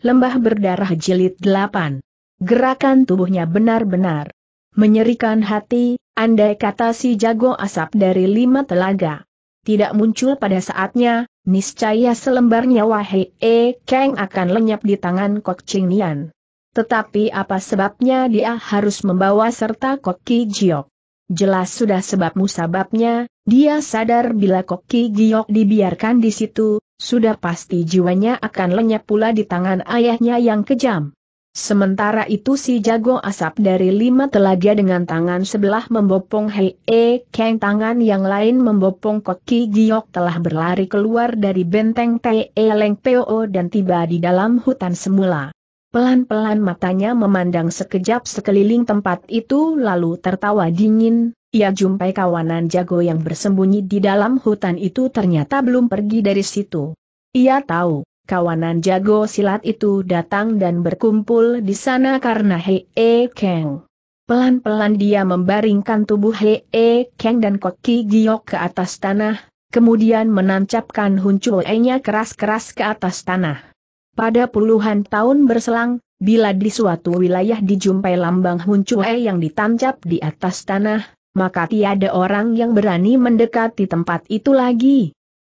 Lembah berdarah jilid 8. Gerakan tubuhnya benar-benar menyerikan hati, andai kata si jago asap dari lima telaga. Tidak muncul pada saatnya, niscaya selembar nyawa Hei e Kang akan lenyap di tangan Kok Ching Nian. Tetapi apa sebabnya dia harus membawa serta Kok Ki Jiok? Jelas sudah sebab musababnya, dia sadar bila Ki Giok dibiarkan di situ, sudah pasti jiwanya akan lenyap pula di tangan ayahnya yang kejam. Sementara itu si jago asap dari lima telaga dengan tangan sebelah membopong Hei E Kang tangan yang lain membopong Koki Giok telah berlari keluar dari benteng Te e Leng Po dan tiba di dalam hutan semula. Pelan-pelan matanya memandang sekejap sekeliling tempat itu lalu tertawa dingin, ia jumpai kawanan jago yang bersembunyi di dalam hutan itu ternyata belum pergi dari situ. Ia tahu, kawanan jago silat itu datang dan berkumpul di sana karena Hei e Kang. Pelan-pelan dia membaringkan tubuh Hei e Kang dan koki giok ke atas tanah, kemudian menancapkan huncuoe-nya keras-keras ke atas tanah. Pada puluhan tahun berselang, bila di suatu wilayah dijumpai lambang e yang ditancap di atas tanah, maka tiada orang yang berani mendekati tempat itu lagi.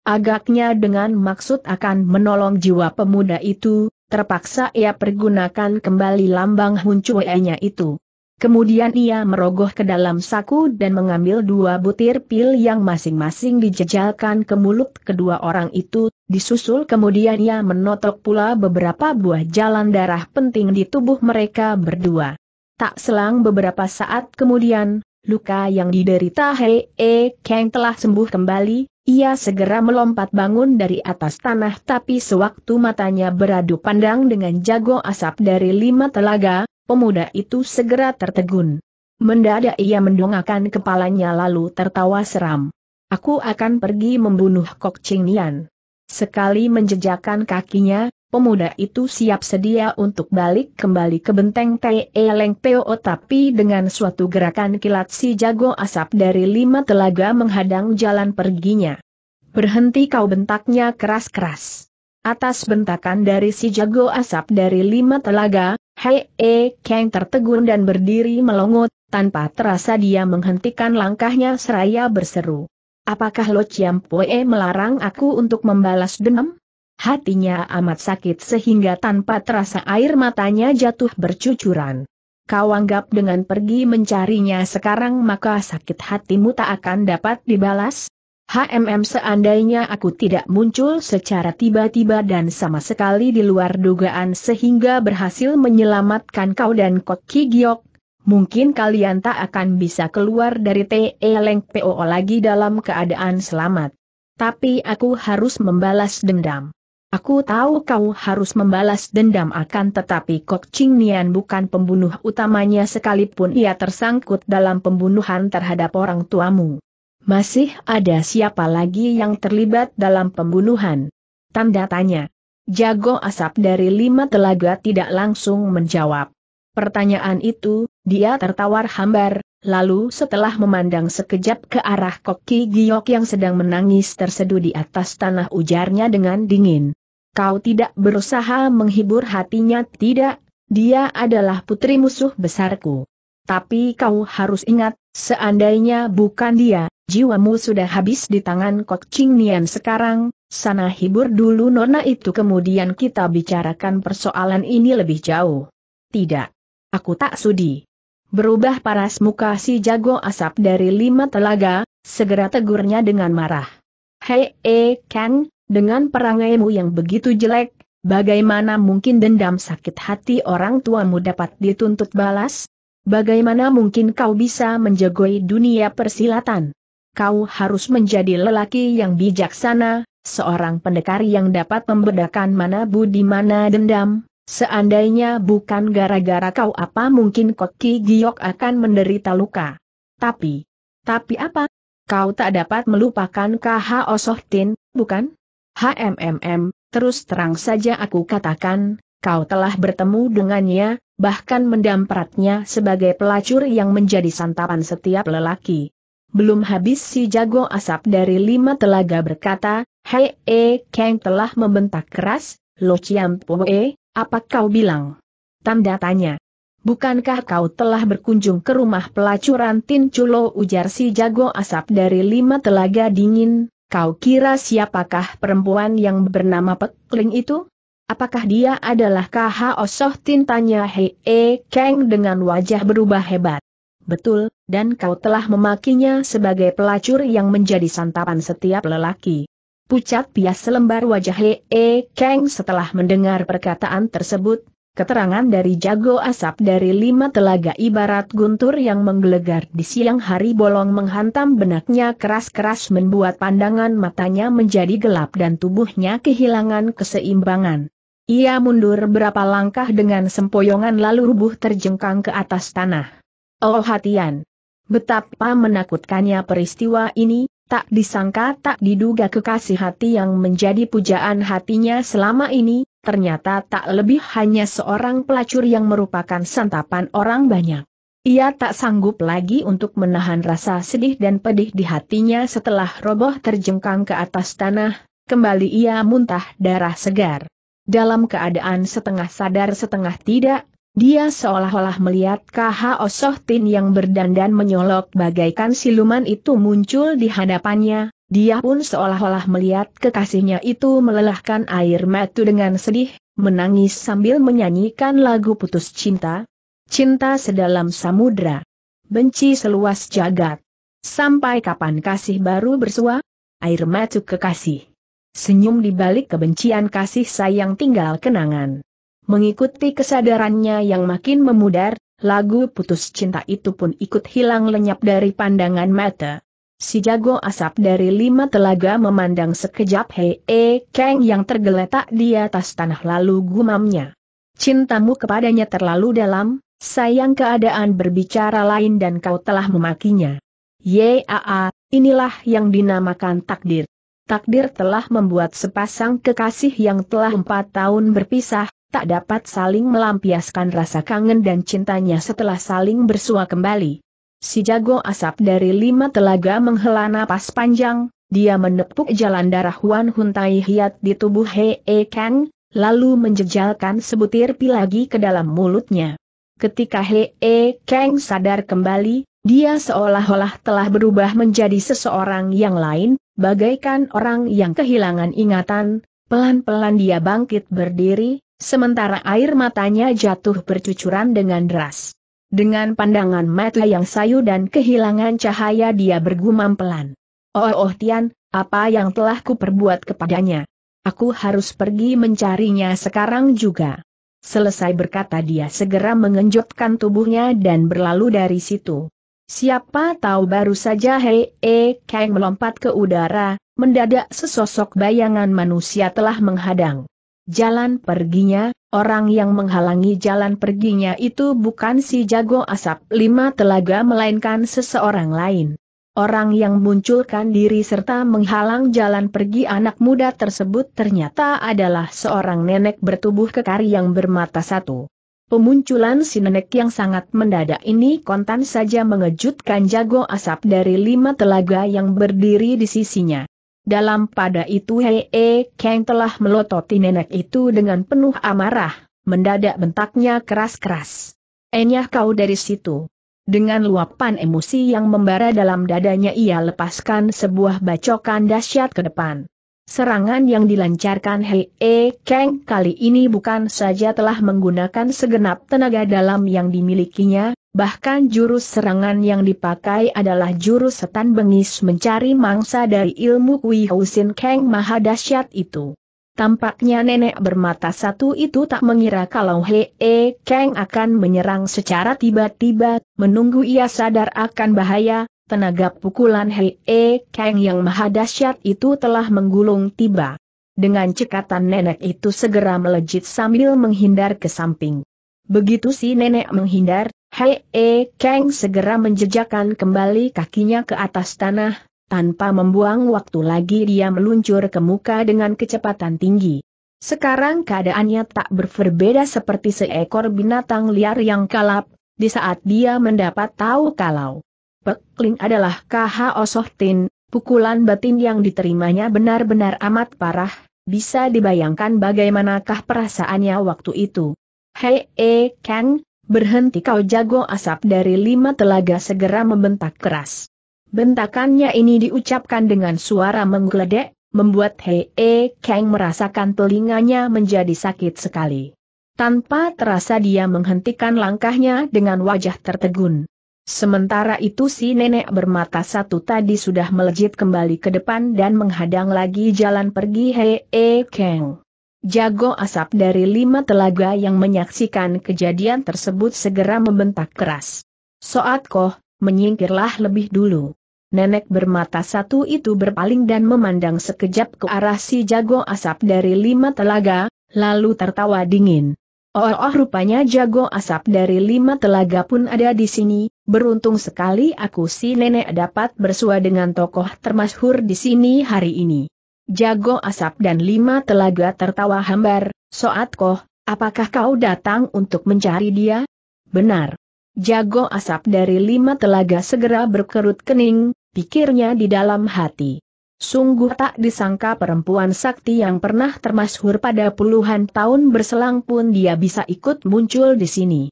Agaknya dengan maksud akan menolong jiwa pemuda itu, terpaksa ia pergunakan kembali lambang huncuenya itu. Kemudian ia merogoh ke dalam saku dan mengambil dua butir pil yang masing-masing dijejalkan ke mulut kedua orang itu, disusul kemudian ia menotok pula beberapa buah jalan darah penting di tubuh mereka berdua. Tak selang beberapa saat kemudian, Luka yang diderita Hei E Kang telah sembuh kembali, ia segera melompat bangun dari atas tanah tapi sewaktu matanya beradu pandang dengan jago asap dari lima telaga, pemuda itu segera tertegun. Mendadak ia mendongakkan kepalanya lalu tertawa seram. Aku akan pergi membunuh Kok Ching Nian. Sekali menjejakkan kakinya, pemuda itu siap sedia untuk balik kembali ke benteng Te Leng Peo tapi dengan suatu gerakan kilat si jago asap dari lima telaga menghadang jalan perginya. Berhenti kau bentaknya keras-keras. Atas bentakan dari si jago asap dari lima telaga, Hei E Kang tertegun dan berdiri melongot, tanpa terasa dia menghentikan langkahnya seraya berseru. Apakah Lo Chiam Poe melarang aku untuk membalas dendam? hatinya amat sakit sehingga tanpa terasa air matanya jatuh bercucuran. Kau anggap dengan pergi mencarinya sekarang maka sakit hatimu tak akan dapat dibalas? HMM seandainya aku tidak muncul secara tiba-tiba dan sama sekali di luar dugaan sehingga berhasil menyelamatkan kau dan Koki Giok, mungkin kalian tak akan bisa keluar dari TE Leng PO lagi dalam keadaan selamat. Tapi aku harus membalas dendam. Aku tahu kau harus membalas dendam akan tetapi Kok Ching Nian bukan pembunuh utamanya sekalipun ia tersangkut dalam pembunuhan terhadap orang tuamu. Masih ada siapa lagi yang terlibat dalam pembunuhan? Tanda tanya. Jago asap dari lima telaga tidak langsung menjawab. Pertanyaan itu, dia tertawar hambar, lalu setelah memandang sekejap ke arah Koki Giok yang sedang menangis terseduh di atas tanah ujarnya dengan dingin. Kau tidak berusaha menghibur hatinya tidak, dia adalah putri musuh besarku. Tapi kau harus ingat, seandainya bukan dia, jiwamu sudah habis di tangan Kok Ching Nian sekarang, sana hibur dulu nona itu kemudian kita bicarakan persoalan ini lebih jauh. Tidak. Aku tak sudi. Berubah paras muka si jago asap dari lima telaga, segera tegurnya dengan marah. Hei, eh, Kang, dengan perangaimu yang begitu jelek, bagaimana mungkin dendam sakit hati orang tuamu dapat dituntut balas? Bagaimana mungkin kau bisa menjagoi dunia persilatan? Kau harus menjadi lelaki yang bijaksana, seorang pendekar yang dapat membedakan mana budi mana dendam. Seandainya bukan gara-gara kau apa mungkin Koki Giok akan menderita luka. Tapi, tapi apa? Kau tak dapat melupakan KH Osoh Tin, bukan? HMMM, terus terang saja aku katakan, kau telah bertemu dengannya, bahkan mendampratnya sebagai pelacur yang menjadi santapan setiap lelaki. Belum habis si jago asap dari lima telaga berkata, Hei E Kang telah membentak keras, Lo Chiam Poe, apa kau bilang? Tanda tanya. Bukankah kau telah berkunjung ke rumah pelacuran Tin Culo ujar si jago asap dari lima telaga dingin, Kau kira siapakah perempuan yang bernama Pekling itu? Apakah dia adalah KH Osoh Tintanya Hei -e Kang dengan wajah berubah hebat. Betul, dan kau telah memakinya sebagai pelacur yang menjadi santapan setiap lelaki. Pucat pias selembar wajah Hei -e Kang setelah mendengar perkataan tersebut, Keterangan dari jago asap dari lima telaga ibarat guntur yang menggelegar di siang hari bolong menghantam benaknya keras-keras membuat pandangan matanya menjadi gelap dan tubuhnya kehilangan keseimbangan. Ia mundur berapa langkah dengan sempoyongan lalu rubuh terjengkang ke atas tanah. Oh hatian! Betapa menakutkannya peristiwa ini, tak disangka tak diduga kekasih hati yang menjadi pujaan hatinya selama ini, ternyata tak lebih hanya seorang pelacur yang merupakan santapan orang banyak. Ia tak sanggup lagi untuk menahan rasa sedih dan pedih di hatinya setelah roboh terjengkang ke atas tanah, kembali ia muntah darah segar. Dalam keadaan setengah sadar setengah tidak, dia seolah-olah melihat KH Osoh Tin yang berdandan menyolok bagaikan siluman itu muncul di hadapannya, dia pun seolah-olah melihat kekasihnya itu melelahkan air mata dengan sedih, menangis sambil menyanyikan lagu putus cinta. Cinta sedalam samudra. Benci seluas jagat. Sampai kapan kasih baru bersua? Air mata kekasih. Senyum di balik kebencian kasih sayang tinggal kenangan. Mengikuti kesadarannya yang makin memudar, lagu putus cinta itu pun ikut hilang lenyap dari pandangan mata. Si jago asap dari lima telaga memandang sekejap Hei e Kang yang tergeletak di atas tanah lalu gumamnya. Cintamu kepadanya terlalu dalam, sayang keadaan berbicara lain dan kau telah memakinya. Yaa, inilah yang dinamakan takdir. Takdir telah membuat sepasang kekasih yang telah empat tahun berpisah, tak dapat saling melampiaskan rasa kangen dan cintanya setelah saling bersua kembali. Si jago asap dari lima telaga menghela napas panjang, dia menepuk jalan darah Wan Hun Tai Hiat di tubuh He e Kang, lalu menjejalkan sebutir pil lagi ke dalam mulutnya. Ketika Hee e Kang sadar kembali, dia seolah-olah telah berubah menjadi seseorang yang lain, bagaikan orang yang kehilangan ingatan, pelan-pelan dia bangkit berdiri, sementara air matanya jatuh bercucuran dengan deras. Dengan pandangan mata yang sayu dan kehilangan cahaya dia bergumam pelan. Oh, oh Tian, apa yang telah kuperbuat kepadanya? Aku harus pergi mencarinya sekarang juga. Selesai berkata dia segera mengenjotkan tubuhnya dan berlalu dari situ. Siapa tahu baru saja Hei E Kang melompat ke udara, mendadak sesosok bayangan manusia telah menghadang. Jalan perginya, orang yang menghalangi jalan perginya itu bukan si jago asap lima telaga melainkan seseorang lain. Orang yang munculkan diri serta menghalang jalan pergi anak muda tersebut ternyata adalah seorang nenek bertubuh kekar yang bermata satu. Pemunculan si nenek yang sangat mendadak ini kontan saja mengejutkan jago asap dari lima telaga yang berdiri di sisinya. Dalam pada itu Hei e Kang telah melototi nenek itu dengan penuh amarah, mendadak bentaknya keras-keras. Enyah kau dari situ. Dengan luapan emosi yang membara dalam dadanya ia lepaskan sebuah bacokan dahsyat ke depan. Serangan yang dilancarkan Hei E Kang kali ini bukan saja telah menggunakan segenap tenaga dalam yang dimilikinya, Bahkan jurus serangan yang dipakai adalah jurus setan bengis mencari mangsa dari ilmu Kui Husin Kang Maha Dasyat itu. Tampaknya nenek bermata satu itu tak mengira kalau Hee E Kang akan menyerang secara tiba-tiba, menunggu ia sadar akan bahaya, tenaga pukulan Hee E Kang yang Maha Dasyat itu telah menggulung tiba. Dengan cekatan nenek itu segera melejit sambil menghindar ke samping. Begitu si nenek menghindar, Hei e Kang segera menjejakkan kembali kakinya ke atas tanah, tanpa membuang waktu lagi dia meluncur ke muka dengan kecepatan tinggi. Sekarang keadaannya tak berbeda seperti seekor binatang liar yang kalap, di saat dia mendapat tahu kalau Pekling adalah KH Osohtin, pukulan batin yang diterimanya benar-benar amat parah, bisa dibayangkan bagaimanakah perasaannya waktu itu. Hei, eh, Kang, berhenti kau jago asap dari lima telaga segera membentak keras. Bentakannya ini diucapkan dengan suara menggeledek, membuat Hei eh, Kang merasakan telinganya menjadi sakit sekali. Tanpa terasa dia menghentikan langkahnya dengan wajah tertegun. Sementara itu si nenek bermata satu tadi sudah melejit kembali ke depan dan menghadang lagi jalan pergi Hei eh, Kang. Jago asap dari lima telaga yang menyaksikan kejadian tersebut segera membentak keras. Soat Koh, menyingkirlah lebih dulu. Nenek bermata satu itu berpaling dan memandang sekejap ke arah si jago asap dari lima telaga, lalu tertawa dingin. Oh, oh, rupanya jago asap dari lima telaga pun ada di sini, beruntung sekali aku si nenek dapat bersua dengan tokoh termasyhur di sini hari ini. Jago asap dan lima telaga tertawa hambar, Soat Koh, apakah kau datang untuk mencari dia? Benar. Jago asap dari lima telaga segera berkerut kening, pikirnya di dalam hati. Sungguh tak disangka perempuan sakti yang pernah termasyhur pada puluhan tahun berselang pun dia bisa ikut muncul di sini.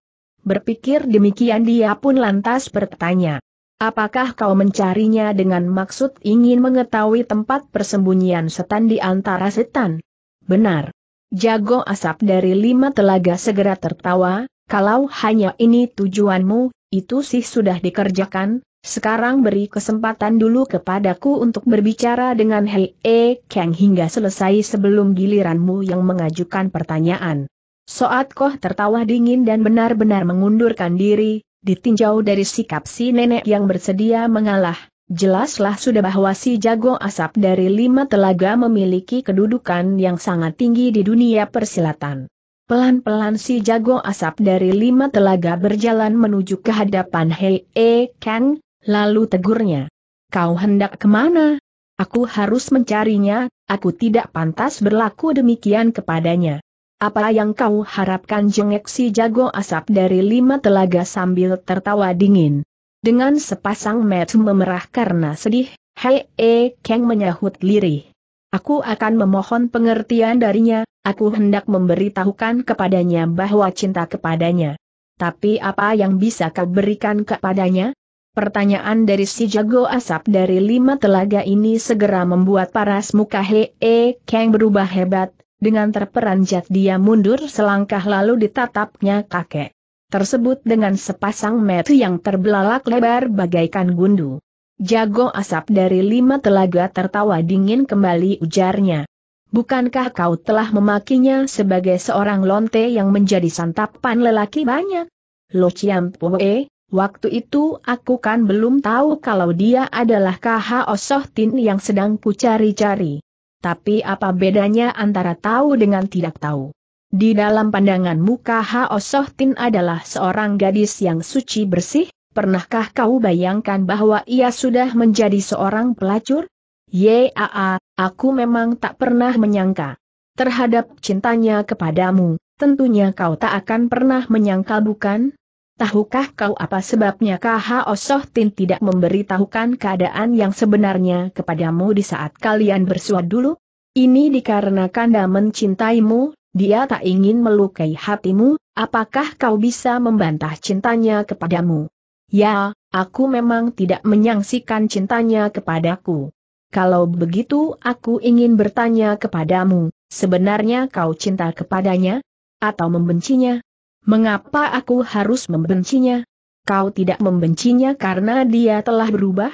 Berpikir demikian dia pun lantas bertanya, Apakah kau mencarinya dengan maksud ingin mengetahui tempat persembunyian setan di antara setan? Benar. Jago asap dari lima telaga segera tertawa, kalau hanya ini tujuanmu, itu sih sudah dikerjakan, sekarang beri kesempatan dulu kepadaku untuk berbicara dengan Hei E Kang hingga selesai sebelum giliranmu yang mengajukan pertanyaan. Soat Koh tertawa dingin dan benar-benar mengundurkan diri, Ditinjau dari sikap si nenek yang bersedia mengalah, jelaslah sudah bahwa si jago asap dari lima telaga memiliki kedudukan yang sangat tinggi di dunia persilatan. Pelan-pelan si jago asap dari lima telaga berjalan menuju ke hadapan Hei E Kang, lalu tegurnya. Kau hendak kemana? Aku harus mencarinya, aku tidak pantas berlaku demikian kepadanya. Apa yang kau harapkan jengek si jago asap dari lima telaga sambil tertawa dingin. Dengan sepasang mata memerah karena sedih, Hei E Kang menyahut lirih. Aku akan memohon pengertian darinya, aku hendak memberitahukan kepadanya bahwa cinta kepadanya. Tapi apa yang bisa kau berikan kepadanya? Pertanyaan dari si jago asap dari lima telaga ini segera membuat paras muka Hei E Kang berubah hebat, dengan terperanjat dia mundur selangkah lalu ditatapnya kakek. Tersebut dengan sepasang mata yang terbelalak lebar bagaikan gundu. Jago asap dari lima telaga tertawa dingin kembali ujarnya. Bukankah kau telah memakinya sebagai seorang lonte yang menjadi santapan lelaki banyak? Lo Chiam Pue, waktu itu aku kan belum tahu kalau dia adalah Kaha Osoh Tin yang sedang ku cari-cari. Tapi apa bedanya antara tahu dengan tidak tahu? Di dalam pandangan muka Hao Tin adalah seorang gadis yang suci bersih, pernahkah kau bayangkan bahwa ia sudah menjadi seorang pelacur? Yaa, aku memang tak pernah menyangka. Terhadap cintanya kepadamu, tentunya kau tak akan pernah menyangka, bukan? Tahukah kau apa sebabnya kha Osohtin Tin tidak memberitahukan keadaan yang sebenarnya kepadamu di saat kalian bersuah dulu? Ini dikarenakan dia mencintaimu, dia tak ingin melukai hatimu, apakah kau bisa membantah cintanya kepadamu? Ya, aku memang tidak menyangsikan cintanya kepadaku. Kalau begitu aku ingin bertanya kepadamu, sebenarnya kau cinta kepadanya? Atau membencinya? Mengapa aku harus membencinya? Kau tidak membencinya karena dia telah berubah?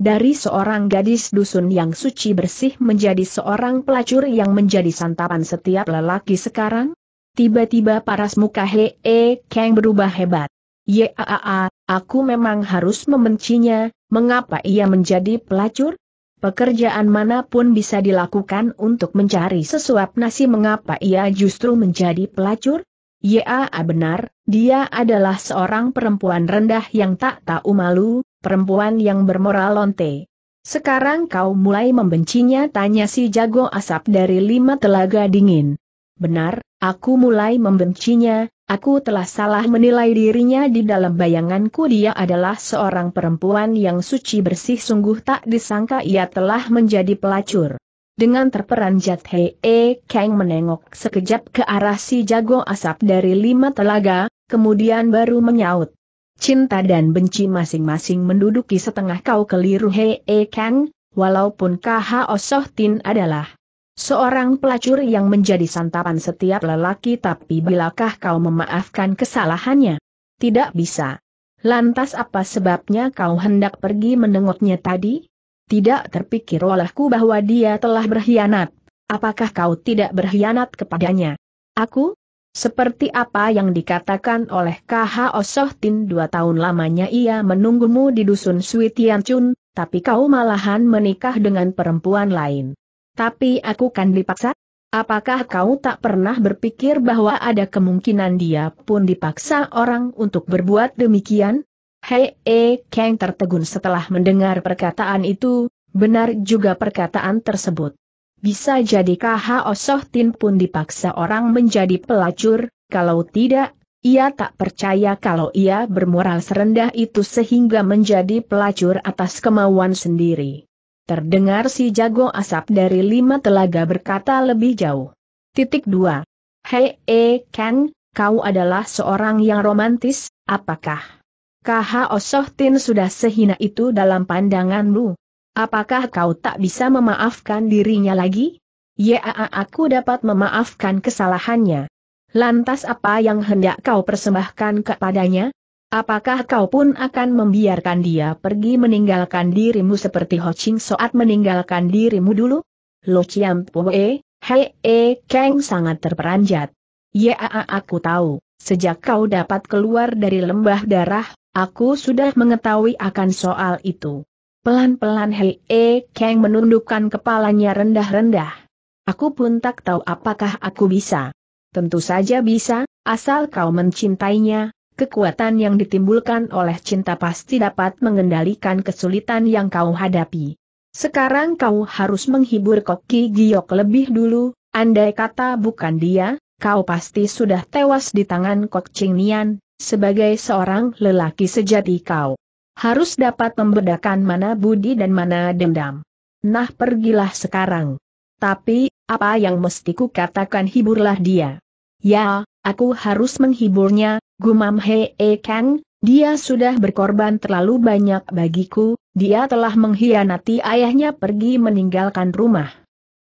Dari seorang gadis dusun yang suci bersih menjadi seorang pelacur yang menjadi santapan setiap lelaki sekarang? Tiba-tiba paras muka Hee E Kang berubah hebat. Yaa, aku memang harus membencinya, mengapa ia menjadi pelacur? Pekerjaan manapun bisa dilakukan untuk mencari sesuap nasi mengapa ia justru menjadi pelacur? Ya benar, dia adalah seorang perempuan rendah yang tak tahu malu, perempuan yang bermoral lonte. Sekarang kau mulai membencinya tanya si jago asap dari lima telaga dingin. Benar, aku mulai membencinya, aku telah salah menilai dirinya di dalam bayanganku dia adalah seorang perempuan yang suci bersih sungguh tak disangka ia telah menjadi pelacur. Dengan terperanjat Hei e Kang menengok sekejap ke arah si jago asap dari lima telaga, kemudian baru menyaut. Cinta dan benci masing-masing menduduki setengah kau keliru Hei e Kang, walaupun kha Osoh oh Tin adalah seorang pelacur yang menjadi santapan setiap lelaki tapi bilakah kau memaafkan kesalahannya? Tidak bisa. Lantas apa sebabnya kau hendak pergi menengoknya tadi? tidak terpikir olehku bahwa dia telah berkhianat. Apakah kau tidak berkhianat kepadanya? Aku? Seperti apa yang dikatakan oleh KH Osohtin dua tahun lamanya ia menunggumu di dusun Sui tapi kau malahan menikah dengan perempuan lain. Tapi aku kan dipaksa? Apakah kau tak pernah berpikir bahwa ada kemungkinan dia pun dipaksa orang untuk berbuat demikian? Hei E eh, Kang tertegun setelah mendengar perkataan itu, benar juga perkataan tersebut. Bisa jadi KH Osoh Tin pun dipaksa orang menjadi pelacur, kalau tidak, ia tak percaya kalau ia bermoral serendah itu sehingga menjadi pelacur atas kemauan sendiri. Terdengar si jago asap dari lima telaga berkata lebih jauh. Titik 2. Hei E Kang, kau adalah seorang yang romantis, apakah? Osoh Tin sudah sehina itu dalam pandanganmu. Apakah kau tak bisa memaafkan dirinya lagi? Ya aku dapat memaafkan kesalahannya. Lantas apa yang hendak kau persembahkan kepadanya? Apakah kau pun akan membiarkan dia pergi meninggalkan dirimu seperti Ho Ching Soat meninggalkan dirimu dulu? Lo Chiam Pue, Hei E Kang sangat terperanjat. Ya aku tahu, sejak kau dapat keluar dari lembah darah, Aku sudah mengetahui akan soal itu. Pelan-pelan Hei E Kang menundukkan kepalanya rendah-rendah. Aku pun tak tahu apakah aku bisa. Tentu saja bisa, asal kau mencintainya, kekuatan yang ditimbulkan oleh cinta pasti dapat mengendalikan kesulitan yang kau hadapi. Sekarang kau harus menghibur Koki Giok lebih dulu, andai kata bukan dia, kau pasti sudah tewas di tangan Kok Ching Nian, sebagai seorang lelaki sejati kau harus dapat membedakan mana budi dan mana dendam. Nah pergilah sekarang. Tapi, apa yang mesti ku katakan hiburlah dia. Ya, aku harus menghiburnya, gumam Hee Kang, dia sudah berkorban terlalu banyak bagiku, dia telah mengkhianati ayahnya pergi meninggalkan rumah.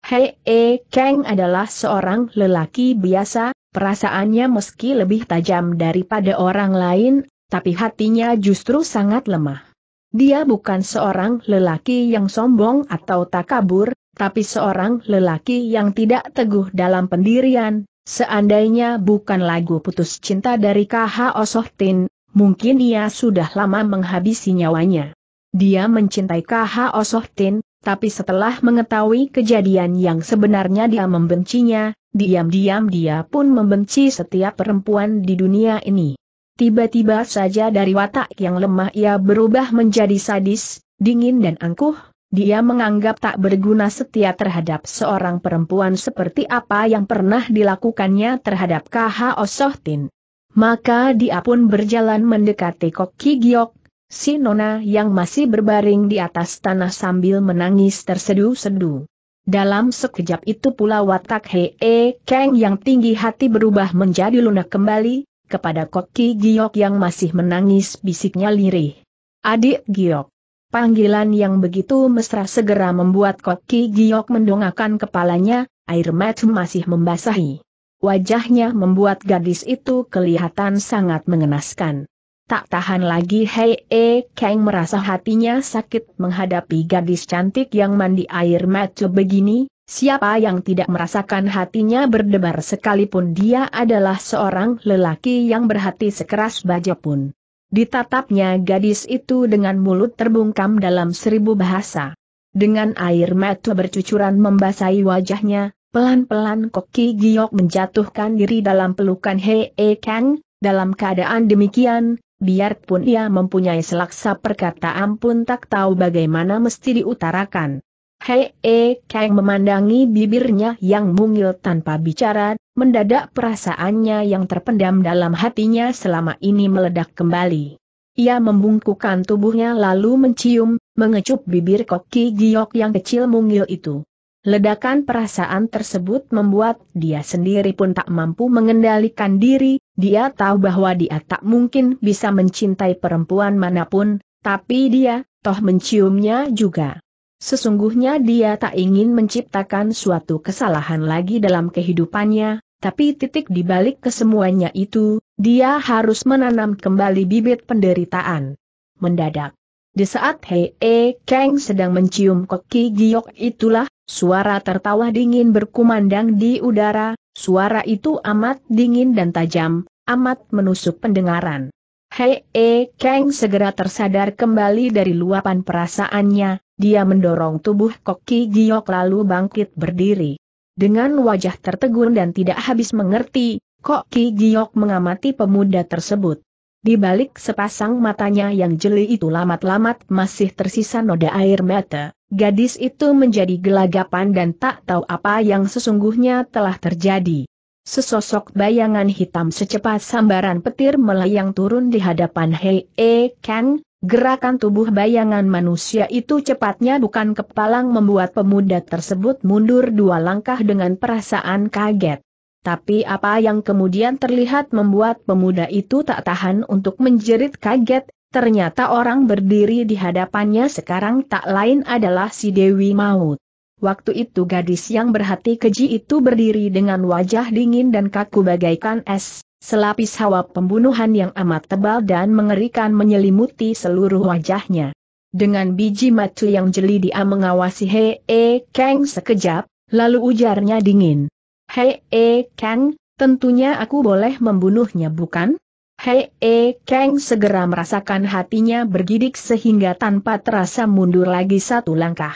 Hee Kang adalah seorang lelaki biasa, Perasaannya meski lebih tajam daripada orang lain, tapi hatinya justru sangat lemah. Dia bukan seorang lelaki yang sombong atau takabur, tapi seorang lelaki yang tidak teguh dalam pendirian. Seandainya bukan lagu putus cinta dari KH Osohtin, mungkin ia sudah lama menghabisi nyawanya. Dia mencintai KH Osohtin, tapi setelah mengetahui kejadian yang sebenarnya dia membencinya, diam-diam dia pun membenci setiap perempuan di dunia ini. Tiba-tiba saja dari watak yang lemah ia berubah menjadi sadis, dingin dan angkuh, dia menganggap tak berguna setia terhadap seorang perempuan seperti apa yang pernah dilakukannya terhadap KH Osohtin. Maka dia pun berjalan mendekati Koki Giok, Si Nona yang masih berbaring di atas tanah sambil menangis tersedu-sedu. Dalam sekejap itu pula watak Hee Kang yang tinggi hati berubah menjadi lunak kembali, kepada Koki Giok yang masih menangis bisiknya lirih. Adik Giok. Panggilan yang begitu mesra segera membuat Koki Giok mendongakkan kepalanya, air mata masih membasahi. Wajahnya membuat gadis itu kelihatan sangat mengenaskan. Tak tahan lagi Hei E Kang merasa hatinya sakit menghadapi gadis cantik yang mandi air mata begini, siapa yang tidak merasakan hatinya berdebar sekalipun dia adalah seorang lelaki yang berhati sekeras baja pun. Ditatapnya gadis itu dengan mulut terbungkam dalam seribu bahasa. Dengan air mata bercucuran membasahi wajahnya, pelan-pelan Koki Giok menjatuhkan diri dalam pelukan Hei E Kang, dalam keadaan demikian, biarpun ia mempunyai selaksa perkataan pun tak tahu bagaimana mesti diutarakan. Hei, e, Kang memandangi bibirnya yang mungil tanpa bicara, mendadak perasaannya yang terpendam dalam hatinya selama ini meledak kembali. Ia membungkukkan tubuhnya lalu mencium, mengecup bibir koki giok yang kecil mungil itu. Ledakan perasaan tersebut membuat dia sendiri pun tak mampu mengendalikan diri, dia tahu bahwa dia tak mungkin bisa mencintai perempuan manapun, tapi dia, toh menciumnya juga. Sesungguhnya dia tak ingin menciptakan suatu kesalahan lagi dalam kehidupannya, tapi titik di balik kesemuanya itu, dia harus menanam kembali bibit penderitaan. Mendadak. Di saat Hei e Kang sedang mencium koki giok itulah, Suara tertawa dingin berkumandang di udara, suara itu amat dingin dan tajam, amat menusuk pendengaran. Hei E Kang segera tersadar kembali dari luapan perasaannya, dia mendorong tubuh Koki Giok lalu bangkit berdiri. Dengan wajah tertegun dan tidak habis mengerti, Koki Giok mengamati pemuda tersebut. Di balik sepasang matanya yang jeli itu lamat-lamat masih tersisa noda air mata gadis itu menjadi gelagapan dan tak tahu apa yang sesungguhnya telah terjadi. Sesosok bayangan hitam secepat sambaran petir melayang turun di hadapan Hei E Kang, gerakan tubuh bayangan manusia itu cepatnya bukan kepalang membuat pemuda tersebut mundur dua langkah dengan perasaan kaget. Tapi apa yang kemudian terlihat membuat pemuda itu tak tahan untuk menjerit kaget, Ternyata orang berdiri di hadapannya sekarang tak lain adalah si Dewi Maut. Waktu itu gadis yang berhati keji itu berdiri dengan wajah dingin dan kaku bagaikan es, selapis hawa pembunuhan yang amat tebal dan mengerikan menyelimuti seluruh wajahnya. Dengan biji mata yang jeli dia mengawasi Hei -e Kang sekejap, lalu ujarnya dingin. Hei -e Kang, tentunya aku boleh membunuhnya bukan? Hei E Kang segera merasakan hatinya bergidik sehingga tanpa terasa mundur lagi satu langkah.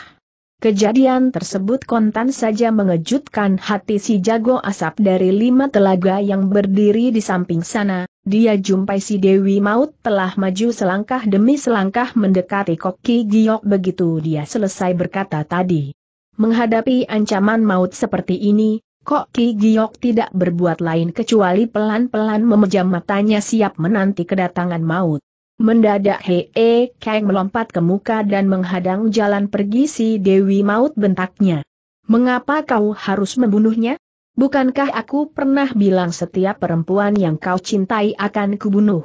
Kejadian tersebut kontan saja mengejutkan hati si jago asap dari lima telaga yang berdiri di samping sana, dia jumpai si Dewi Maut telah maju selangkah demi selangkah mendekati koki giok begitu dia selesai berkata tadi. Menghadapi ancaman maut seperti ini, Kok Ki Giok tidak berbuat lain kecuali pelan-pelan memejam matanya siap menanti kedatangan maut. Mendadak Hee Kang melompat ke muka dan menghadang jalan pergi si Dewi Maut bentaknya. Mengapa kau harus membunuhnya? Bukankah aku pernah bilang setiap perempuan yang kau cintai akan kubunuh?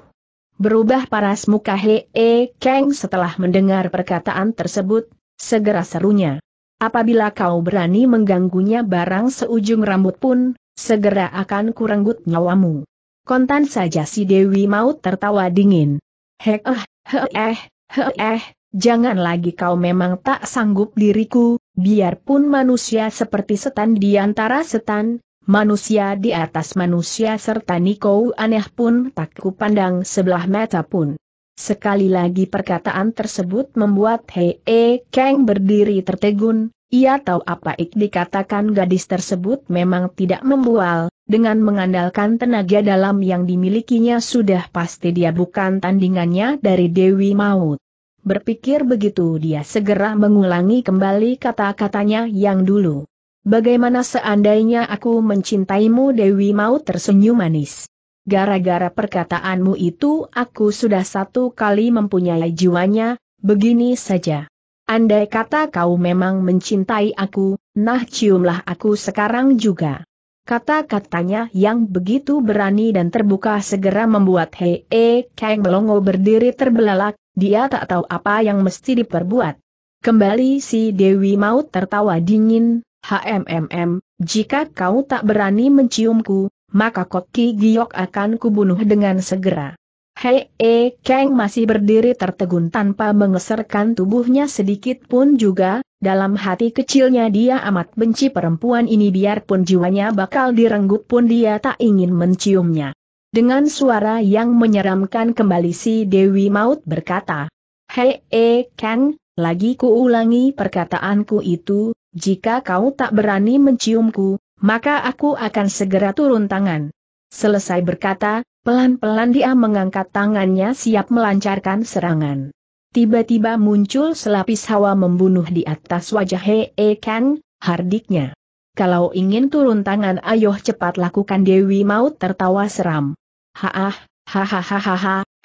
Berubah paras muka Hee Kang setelah mendengar perkataan tersebut, segera serunya. Apabila kau berani mengganggunya barang seujung rambut pun, segera akan kurenggut nyawamu. Kontan saja si Dewi Maut tertawa dingin. Heh, eh, he eh, he eh, jangan lagi kau memang tak sanggup diriku, biarpun manusia seperti setan di antara setan, manusia di atas manusia serta Niko aneh pun tak kupandang sebelah mata pun. Sekali lagi perkataan tersebut membuat Hei E Kang berdiri tertegun, ia tahu apa yang dikatakan gadis tersebut memang tidak membual, dengan mengandalkan tenaga dalam yang dimilikinya sudah pasti dia bukan tandingannya dari Dewi Maut. Berpikir begitu dia segera mengulangi kembali kata-katanya yang dulu. Bagaimana seandainya aku mencintaimu Dewi Maut tersenyum manis gara-gara perkataanmu itu aku sudah satu kali mempunyai jiwanya, begini saja. Andai kata kau memang mencintai aku, nah ciumlah aku sekarang juga. Kata-katanya yang begitu berani dan terbuka segera membuat Hei -he e Kang Longo berdiri terbelalak, dia tak tahu apa yang mesti diperbuat. Kembali si Dewi Maut tertawa dingin, HMMM, jika kau tak berani menciumku, maka Koki Giok akan kubunuh dengan segera. Hei E Kang masih berdiri tertegun tanpa mengeserkan tubuhnya sedikit pun juga, dalam hati kecilnya dia amat benci perempuan ini biarpun jiwanya bakal direnggut pun dia tak ingin menciumnya. Dengan suara yang menyeramkan kembali si Dewi Maut berkata, Hei E Kang, lagi kuulangi perkataanku itu, jika kau tak berani menciumku, maka aku akan segera turun tangan. Selesai berkata, pelan-pelan dia mengangkat tangannya siap melancarkan serangan. Tiba-tiba muncul selapis hawa membunuh di atas wajah Hee Kang, hardiknya. Kalau ingin turun tangan ayo cepat lakukan Dewi Maut tertawa seram. Haah,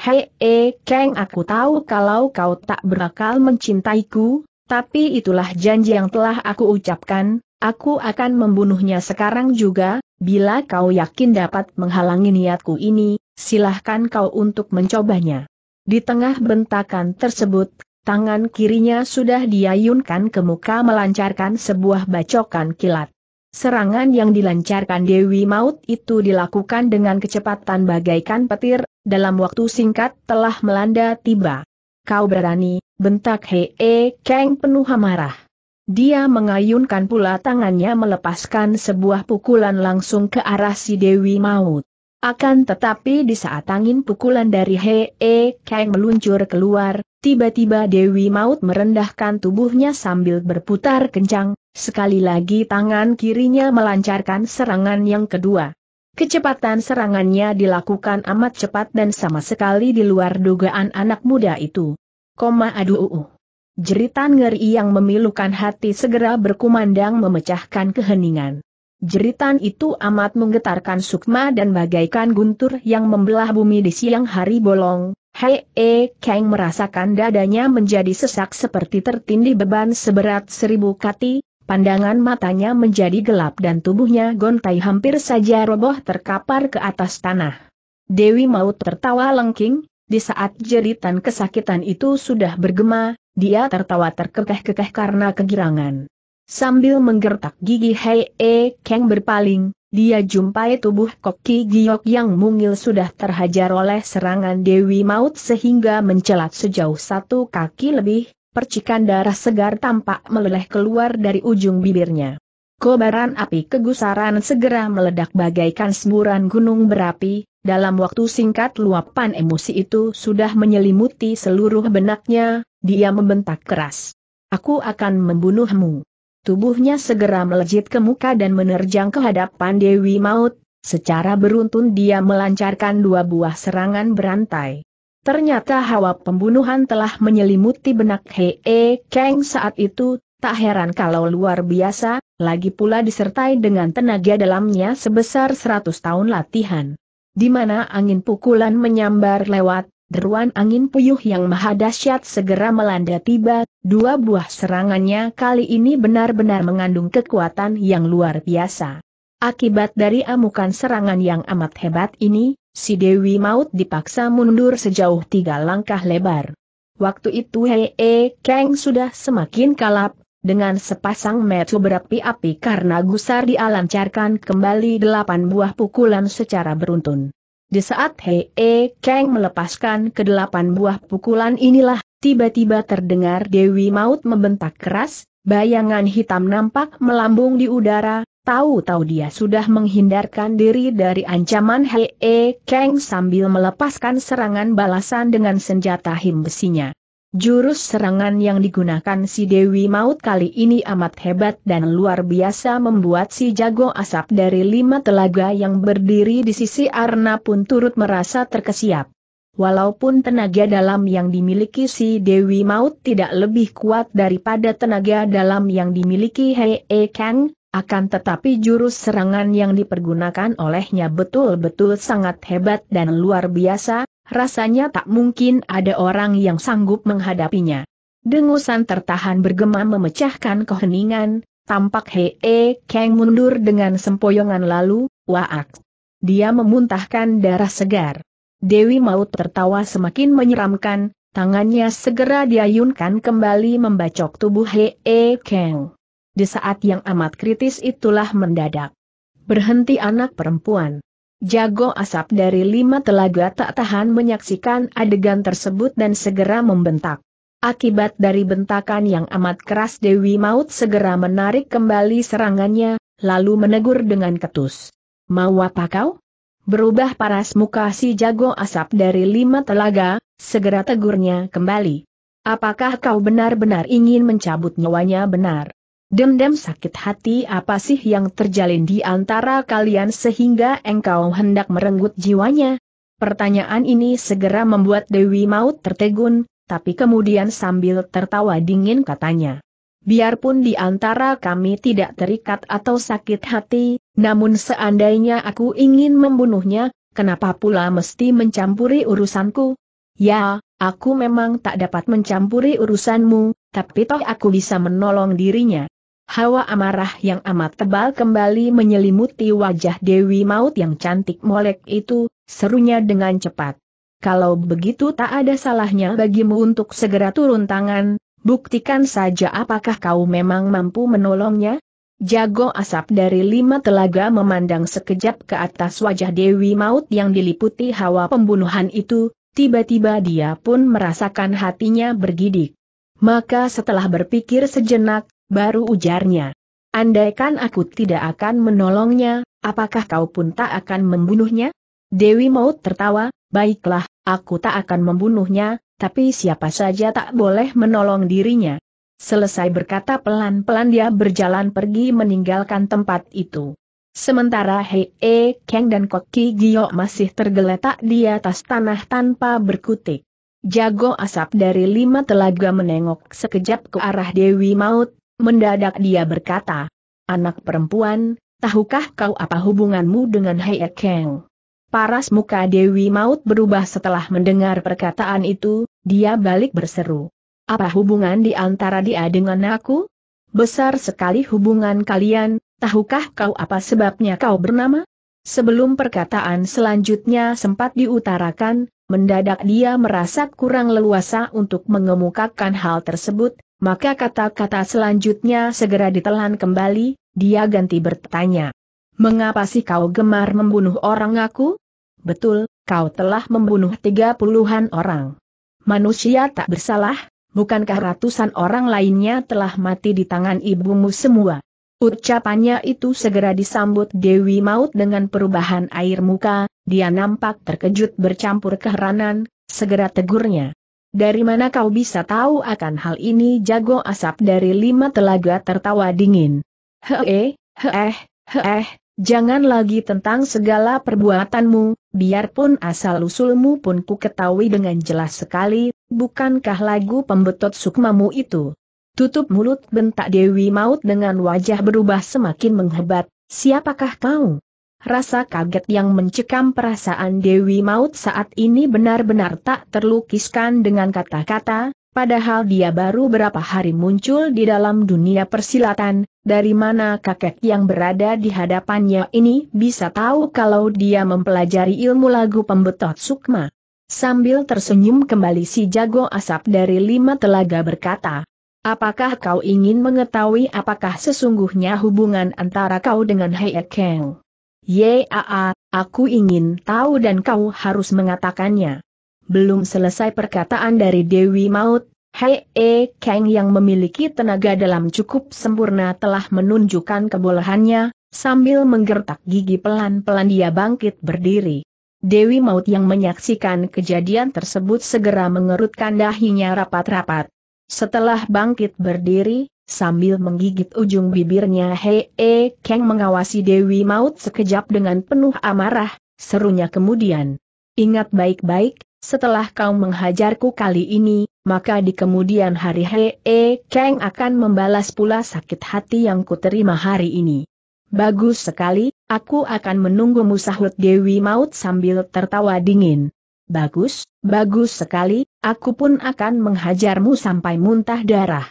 He E Kang aku tahu kalau kau tak berakal mencintaiku, tapi itulah janji yang telah aku ucapkan, Aku akan membunuhnya sekarang juga, bila kau yakin dapat menghalangi niatku ini, silahkan kau untuk mencobanya. Di tengah bentakan tersebut, tangan kirinya sudah diayunkan ke muka melancarkan sebuah bacokan kilat. Serangan yang dilancarkan Dewi Maut itu dilakukan dengan kecepatan bagaikan petir, dalam waktu singkat telah melanda tiba. Kau berani, bentak Hee keng penuh amarah. Dia mengayunkan pula tangannya melepaskan sebuah pukulan langsung ke arah si Dewi Maut. Akan tetapi di saat angin pukulan dari Hee E Kang meluncur keluar, tiba-tiba Dewi Maut merendahkan tubuhnya sambil berputar kencang, sekali lagi tangan kirinya melancarkan serangan yang kedua. Kecepatan serangannya dilakukan amat cepat dan sama sekali di luar dugaan anak muda itu. Koma aduh. Jeritan ngeri yang memilukan hati segera berkumandang memecahkan keheningan. Jeritan itu amat menggetarkan sukma dan bagaikan guntur yang membelah bumi di siang hari bolong. Hei, e, Kang merasakan dadanya menjadi sesak seperti tertindih beban seberat seribu kati, pandangan matanya menjadi gelap dan tubuhnya gontai hampir saja roboh terkapar ke atas tanah. Dewi Maut tertawa lengking, di saat jeritan kesakitan itu sudah bergema, dia tertawa terkekeh-kekeh karena kegirangan. Sambil menggertak gigi Hei E Kang berpaling, dia jumpai tubuh Koki Giok yang mungil sudah terhajar oleh serangan Dewi Maut sehingga mencelat sejauh satu kaki lebih, percikan darah segar tampak meleleh keluar dari ujung bibirnya. Kobaran api kegusaran segera meledak bagaikan semburan gunung berapi, dalam waktu singkat luapan emosi itu sudah menyelimuti seluruh benaknya, dia membentak keras. Aku akan membunuhmu. Tubuhnya segera melejit ke muka dan menerjang ke hadapan Dewi Maut, secara beruntun dia melancarkan dua buah serangan berantai. Ternyata hawa pembunuhan telah menyelimuti benak Hee Kang saat itu, tak heran kalau luar biasa, lagi pula disertai dengan tenaga dalamnya sebesar 100 tahun latihan. Di mana angin pukulan menyambar lewat, deruan angin puyuh yang maha dahsyat segera melanda tiba, dua buah serangannya kali ini benar-benar mengandung kekuatan yang luar biasa. Akibat dari amukan serangan yang amat hebat ini, si Dewi Maut dipaksa mundur sejauh tiga langkah lebar. Waktu itu Hei -he Kang sudah semakin kalap, dengan sepasang metu berapi-api karena gusar dialancarkan kembali delapan buah pukulan secara beruntun. Di saat Hei e Kang melepaskan delapan buah pukulan inilah, tiba-tiba terdengar Dewi Maut membentak keras, bayangan hitam nampak melambung di udara, tahu-tahu dia sudah menghindarkan diri dari ancaman Hei e Kang sambil melepaskan serangan balasan dengan senjata himbesinya. Jurus serangan yang digunakan si Dewi Maut kali ini amat hebat dan luar biasa membuat si jago asap dari lima telaga yang berdiri di sisi Arna pun turut merasa terkesiap. Walaupun tenaga dalam yang dimiliki si Dewi Maut tidak lebih kuat daripada tenaga dalam yang dimiliki Hei e Kang, akan tetapi jurus serangan yang dipergunakan olehnya betul-betul sangat hebat dan luar biasa, Rasanya tak mungkin ada orang yang sanggup menghadapinya. Dengusan tertahan bergema memecahkan keheningan, tampak Hee Kang mundur dengan sempoyongan lalu, waak. Dia memuntahkan darah segar. Dewi Maut tertawa semakin menyeramkan, tangannya segera diayunkan kembali membacok tubuh Hee Kang. Di saat yang amat kritis itulah mendadak. Berhenti anak perempuan. Jago asap dari lima telaga tak tahan menyaksikan adegan tersebut dan segera membentak. Akibat dari bentakan yang amat keras Dewi Maut segera menarik kembali serangannya, lalu menegur dengan ketus. Mau apa kau? Berubah paras muka si jago asap dari lima telaga, segera tegurnya kembali. Apakah kau benar-benar ingin mencabut nyawanya benar? Dendam sakit hati apa sih yang terjalin di antara kalian sehingga engkau hendak merenggut jiwanya? Pertanyaan ini segera membuat Dewi Maut tertegun, tapi kemudian sambil tertawa dingin katanya. Biarpun di antara kami tidak terikat atau sakit hati, namun seandainya aku ingin membunuhnya, kenapa pula mesti mencampuri urusanku? Ya, aku memang tak dapat mencampuri urusanmu, tapi toh aku bisa menolong dirinya. Hawa amarah yang amat tebal kembali menyelimuti wajah Dewi Maut yang cantik molek itu, serunya dengan cepat. Kalau begitu tak ada salahnya bagimu untuk segera turun tangan, buktikan saja apakah kau memang mampu menolongnya. Jago asap dari lima telaga memandang sekejap ke atas wajah Dewi Maut yang diliputi hawa pembunuhan itu, tiba-tiba dia pun merasakan hatinya bergidik. Maka setelah berpikir sejenak, baru ujarnya. Andaikan aku tidak akan menolongnya, apakah kau pun tak akan membunuhnya? Dewi Maut tertawa, baiklah, aku tak akan membunuhnya, tapi siapa saja tak boleh menolong dirinya. Selesai berkata pelan-pelan dia berjalan pergi meninggalkan tempat itu. Sementara Hei E Kang dan Koki Gio masih tergeletak di atas tanah tanpa berkutik. Jago asap dari lima telaga menengok sekejap ke arah Dewi Maut, Mendadak dia berkata, Anak perempuan, tahukah kau apa hubunganmu dengan Hei Kang? Paras muka Dewi Maut berubah setelah mendengar perkataan itu, dia balik berseru. Apa hubungan di antara dia dengan aku? Besar sekali hubungan kalian, tahukah kau apa sebabnya kau bernama? Sebelum perkataan selanjutnya sempat diutarakan, mendadak dia merasa kurang leluasa untuk mengemukakan hal tersebut, maka kata-kata selanjutnya segera ditelan kembali, dia ganti bertanya. Mengapa sih kau gemar membunuh orang aku? Betul, kau telah membunuh tiga puluhan orang. Manusia tak bersalah, bukankah ratusan orang lainnya telah mati di tangan ibumu semua? Ucapannya itu segera disambut Dewi Maut dengan perubahan air muka, dia nampak terkejut bercampur keheranan, segera tegurnya. Dari mana kau bisa tahu akan hal ini jago asap dari lima telaga tertawa dingin. eh, heeh, heeh, jangan lagi tentang segala perbuatanmu, biarpun asal-usulmu pun ku ketahui dengan jelas sekali, bukankah lagu pembetot sukmamu itu? Tutup mulut bentak Dewi Maut dengan wajah berubah semakin menghebat, siapakah kau? Rasa kaget yang mencekam perasaan Dewi Maut saat ini benar-benar tak terlukiskan dengan kata-kata, padahal dia baru berapa hari muncul di dalam dunia persilatan, dari mana kakek yang berada di hadapannya ini bisa tahu kalau dia mempelajari ilmu lagu pembetot sukma. Sambil tersenyum kembali si jago asap dari lima telaga berkata, Apakah kau ingin mengetahui apakah sesungguhnya hubungan antara kau dengan Hei Kang? Yaa, aku ingin tahu dan kau harus mengatakannya. Belum selesai perkataan dari Dewi Maut, Hei e Kang yang memiliki tenaga dalam cukup sempurna telah menunjukkan kebolehannya, sambil menggertak gigi pelan-pelan dia bangkit berdiri. Dewi Maut yang menyaksikan kejadian tersebut segera mengerutkan dahinya rapat-rapat. Setelah bangkit berdiri, Sambil menggigit ujung bibirnya Hei -e Kang mengawasi Dewi Maut sekejap dengan penuh amarah, serunya kemudian. Ingat baik-baik, setelah kau menghajarku kali ini, maka di kemudian hari Hei -e Kang akan membalas pula sakit hati yang kuterima hari ini. Bagus sekali, aku akan menunggu musahut Dewi Maut sambil tertawa dingin. Bagus, bagus sekali, aku pun akan menghajarmu sampai muntah darah.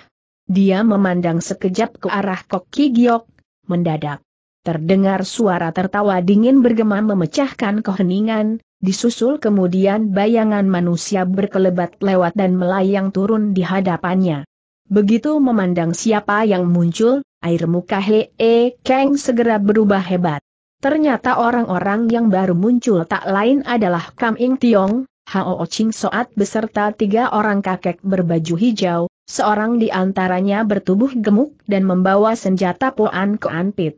Dia memandang sekejap ke arah Koki Giok, mendadak. Terdengar suara tertawa dingin bergema memecahkan keheningan, disusul kemudian bayangan manusia berkelebat lewat dan melayang turun di hadapannya. Begitu memandang siapa yang muncul, air muka Hee Kang segera berubah hebat. Ternyata orang-orang yang baru muncul tak lain adalah Kam Ing Tiong, Hao Ching Soat beserta tiga orang kakek berbaju hijau, seorang di antaranya bertubuh gemuk dan membawa senjata poan ke anpit.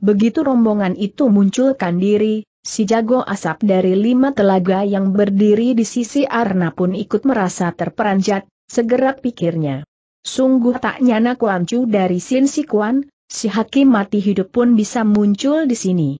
Begitu rombongan itu munculkan diri, si jago asap dari lima telaga yang berdiri di sisi Arna pun ikut merasa terperanjat, segera pikirnya. Sungguh tak nyana kuancu dari Sin Si Kuan, si hakim mati hidup pun bisa muncul di sini.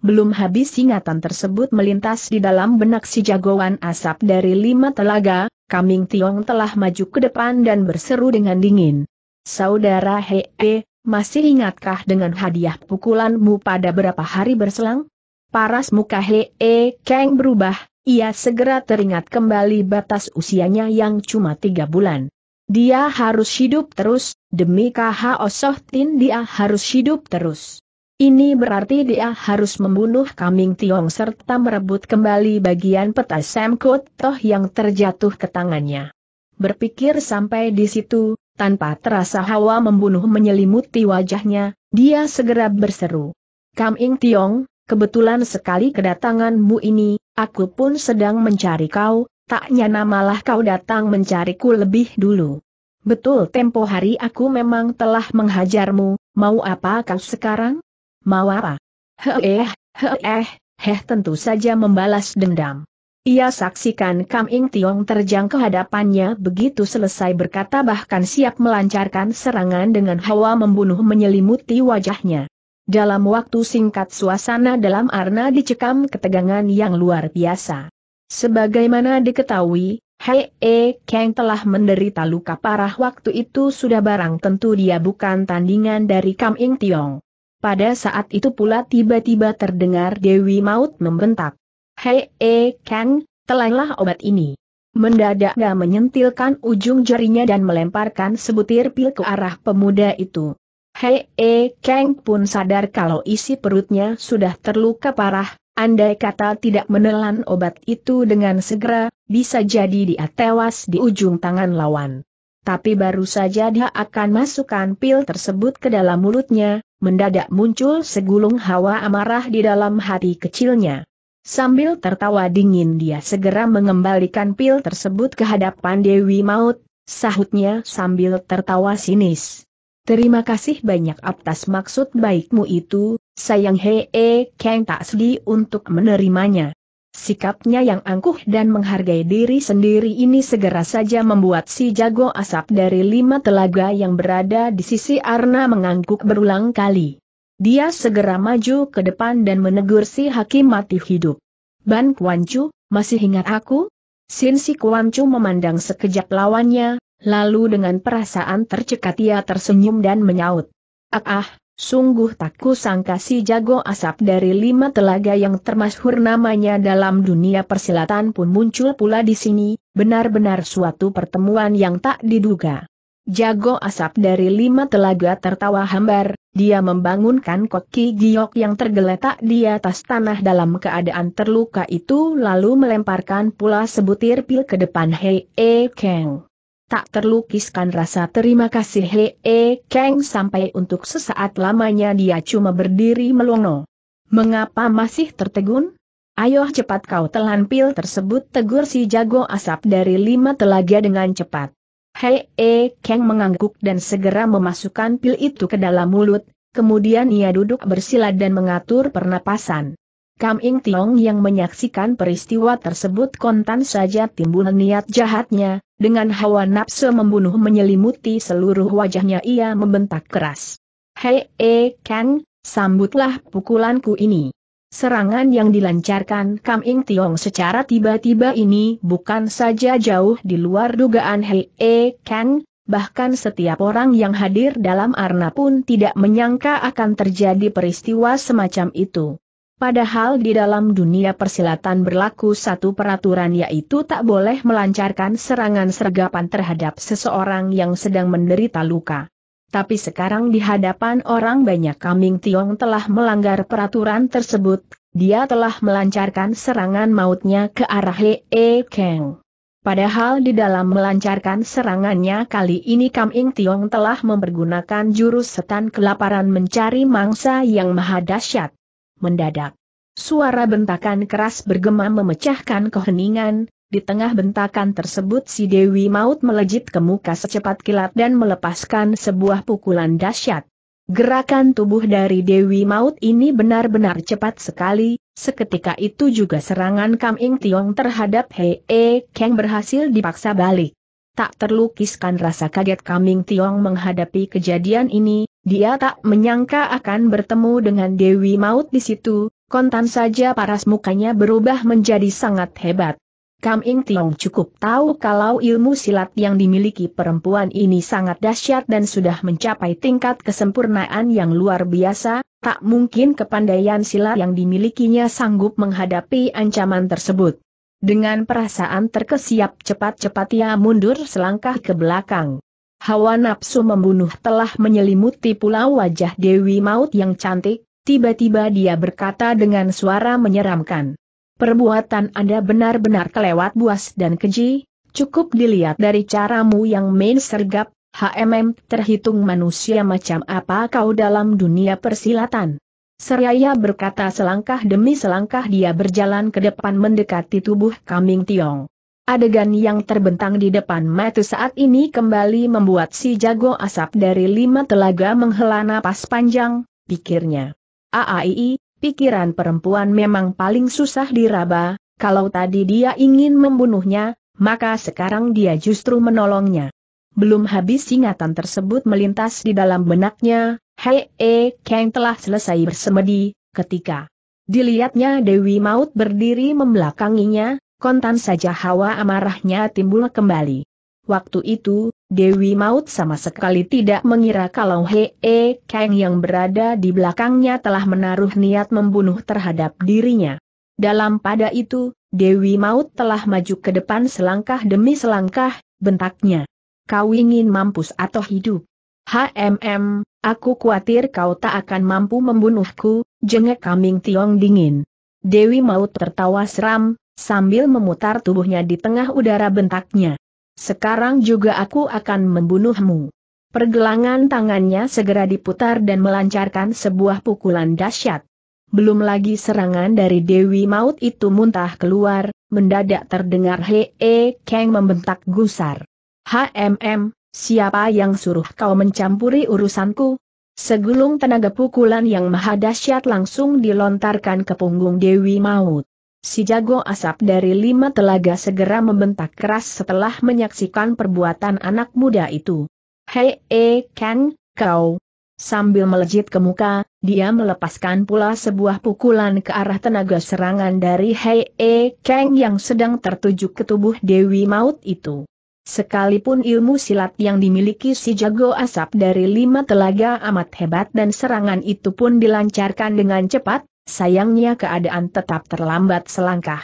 Belum habis ingatan tersebut melintas di dalam benak si jagoan asap dari lima telaga, Kaming Tiong telah maju ke depan dan berseru dengan dingin. Saudara Hee, masih ingatkah dengan hadiah pukulanmu pada berapa hari berselang? Paras muka Hee Kang berubah, ia segera teringat kembali batas usianya yang cuma tiga bulan. Dia harus hidup terus, demi Kaha Osoh Tin dia harus hidup terus. Ini berarti dia harus membunuh kambing Tiong serta merebut kembali bagian peta Semkut Toh yang terjatuh ke tangannya. Berpikir sampai di situ, tanpa terasa hawa membunuh menyelimuti wajahnya, dia segera berseru. Kam Tiong, kebetulan sekali kedatanganmu ini, aku pun sedang mencari kau, tak nyana malah kau datang mencariku lebih dulu. Betul tempo hari aku memang telah menghajarmu, mau apa kau sekarang? Mawar. Heh, heh, eh. heh tentu saja membalas dendam. Ia saksikan Kam Ing Tiong terjang ke hadapannya begitu selesai berkata bahkan siap melancarkan serangan dengan hawa membunuh menyelimuti wajahnya. Dalam waktu singkat suasana dalam arna dicekam ketegangan yang luar biasa. Sebagaimana diketahui, Hei E Kang telah menderita luka parah waktu itu sudah barang tentu dia bukan tandingan dari Kam Ing Tiong. Pada saat itu pula tiba-tiba terdengar Dewi Maut membentak. Hei, eh, Kang, telanlah obat ini. Mendadak gak menyentilkan ujung jarinya dan melemparkan sebutir pil ke arah pemuda itu. Hei, eh, Kang pun sadar kalau isi perutnya sudah terluka parah, andai kata tidak menelan obat itu dengan segera, bisa jadi dia tewas di ujung tangan lawan. Tapi baru saja dia akan masukkan pil tersebut ke dalam mulutnya, mendadak muncul segulung hawa amarah di dalam hati kecilnya. Sambil tertawa dingin dia segera mengembalikan pil tersebut ke hadapan Dewi Maut, sahutnya sambil tertawa sinis. Terima kasih banyak atas maksud baikmu itu, sayang Hee Kang tak sedih untuk menerimanya. Sikapnya yang angkuh dan menghargai diri sendiri ini segera saja membuat si jago asap dari lima telaga yang berada di sisi Arna mengangguk berulang kali. Dia segera maju ke depan dan menegur si hakim mati hidup. Ban Kuan masih ingat aku? Sin si Kuan memandang sekejap lawannya, lalu dengan perasaan tercekat ia tersenyum dan menyaut. Ah ah, Sungguh tak kusangka si jago asap dari lima telaga yang termasyhur namanya dalam dunia persilatan pun muncul pula di sini, benar-benar suatu pertemuan yang tak diduga. Jago asap dari lima telaga tertawa hambar, dia membangunkan koki giok yang tergeletak di atas tanah dalam keadaan terluka itu lalu melemparkan pula sebutir pil ke depan Hei E Kang tak terlukiskan rasa terima kasih E Kang sampai untuk sesaat lamanya dia cuma berdiri melongo. Mengapa masih tertegun? Ayo cepat kau telan pil tersebut tegur si jago asap dari lima telaga dengan cepat. Hei, e, Kang mengangguk dan segera memasukkan pil itu ke dalam mulut, kemudian ia duduk bersila dan mengatur pernapasan. Kam Ing Tiong yang menyaksikan peristiwa tersebut kontan saja timbul niat jahatnya, dengan hawa nafsu membunuh menyelimuti seluruh wajahnya ia membentak keras. Hei E Kang, sambutlah pukulanku ini. Serangan yang dilancarkan Kam Ing Tiong secara tiba-tiba ini bukan saja jauh di luar dugaan Hei E Kang, bahkan setiap orang yang hadir dalam arna pun tidak menyangka akan terjadi peristiwa semacam itu. Padahal di dalam dunia persilatan berlaku satu peraturan yaitu tak boleh melancarkan serangan sergapan terhadap seseorang yang sedang menderita luka. Tapi sekarang di hadapan orang banyak Kaming Tiong telah melanggar peraturan tersebut, dia telah melancarkan serangan mautnya ke arah Hee Kang. Padahal di dalam melancarkan serangannya kali ini kaming Ing Tiong telah mempergunakan jurus setan kelaparan mencari mangsa yang maha dahsyat mendadak. Suara bentakan keras bergema memecahkan keheningan, di tengah bentakan tersebut si Dewi Maut melejit ke muka secepat kilat dan melepaskan sebuah pukulan dahsyat. Gerakan tubuh dari Dewi Maut ini benar-benar cepat sekali, seketika itu juga serangan Kam Ing Tiong terhadap Hei E Kang berhasil dipaksa balik. Tak terlukiskan rasa kaget Kaming Tiong menghadapi kejadian ini, dia tak menyangka akan bertemu dengan Dewi Maut di situ, kontan saja paras mukanya berubah menjadi sangat hebat. Kam Ing Tiong cukup tahu kalau ilmu silat yang dimiliki perempuan ini sangat dahsyat dan sudah mencapai tingkat kesempurnaan yang luar biasa, tak mungkin kepandaian silat yang dimilikinya sanggup menghadapi ancaman tersebut. Dengan perasaan terkesiap cepat-cepat ia mundur selangkah ke belakang. Hawa nafsu membunuh telah menyelimuti pula wajah Dewi Maut yang cantik, tiba-tiba dia berkata dengan suara menyeramkan. Perbuatan Anda benar-benar kelewat buas dan keji, cukup dilihat dari caramu yang main sergap, HMM terhitung manusia macam apa kau dalam dunia persilatan. Seraya berkata selangkah demi selangkah dia berjalan ke depan mendekati tubuh kambing Tiong. Adegan yang terbentang di depan mata saat ini kembali membuat si jago asap dari lima telaga menghela napas panjang, pikirnya. Aaii, pikiran perempuan memang paling susah diraba, kalau tadi dia ingin membunuhnya, maka sekarang dia justru menolongnya. Belum habis ingatan tersebut melintas di dalam benaknya, Hei E Kang telah selesai bersemedi, ketika dilihatnya Dewi Maut berdiri membelakanginya, kontan saja hawa amarahnya timbul kembali. Waktu itu, Dewi Maut sama sekali tidak mengira kalau Hee Kang yang berada di belakangnya telah menaruh niat membunuh terhadap dirinya. Dalam pada itu, Dewi Maut telah maju ke depan selangkah demi selangkah, bentaknya. Kau ingin mampus atau hidup? HMM, aku khawatir kau tak akan mampu membunuhku, jengek kambing tiong dingin. Dewi Maut tertawa seram, sambil memutar tubuhnya di tengah udara bentaknya. Sekarang juga aku akan membunuhmu. Pergelangan tangannya segera diputar dan melancarkan sebuah pukulan dahsyat. Belum lagi serangan dari Dewi Maut itu muntah keluar, mendadak terdengar Hee keng membentak gusar. HMM, siapa yang suruh kau mencampuri urusanku? Segulung tenaga pukulan yang maha dahsyat langsung dilontarkan ke punggung Dewi Maut. Si jago asap dari lima telaga segera membentak keras setelah menyaksikan perbuatan anak muda itu. Hei, eh, Kang, kau. Sambil melejit ke muka, dia melepaskan pula sebuah pukulan ke arah tenaga serangan dari Hei E Kang yang sedang tertuju ke tubuh Dewi Maut itu. Sekalipun ilmu silat yang dimiliki si jago asap dari lima telaga amat hebat dan serangan itu pun dilancarkan dengan cepat, Sayangnya keadaan tetap terlambat selangkah.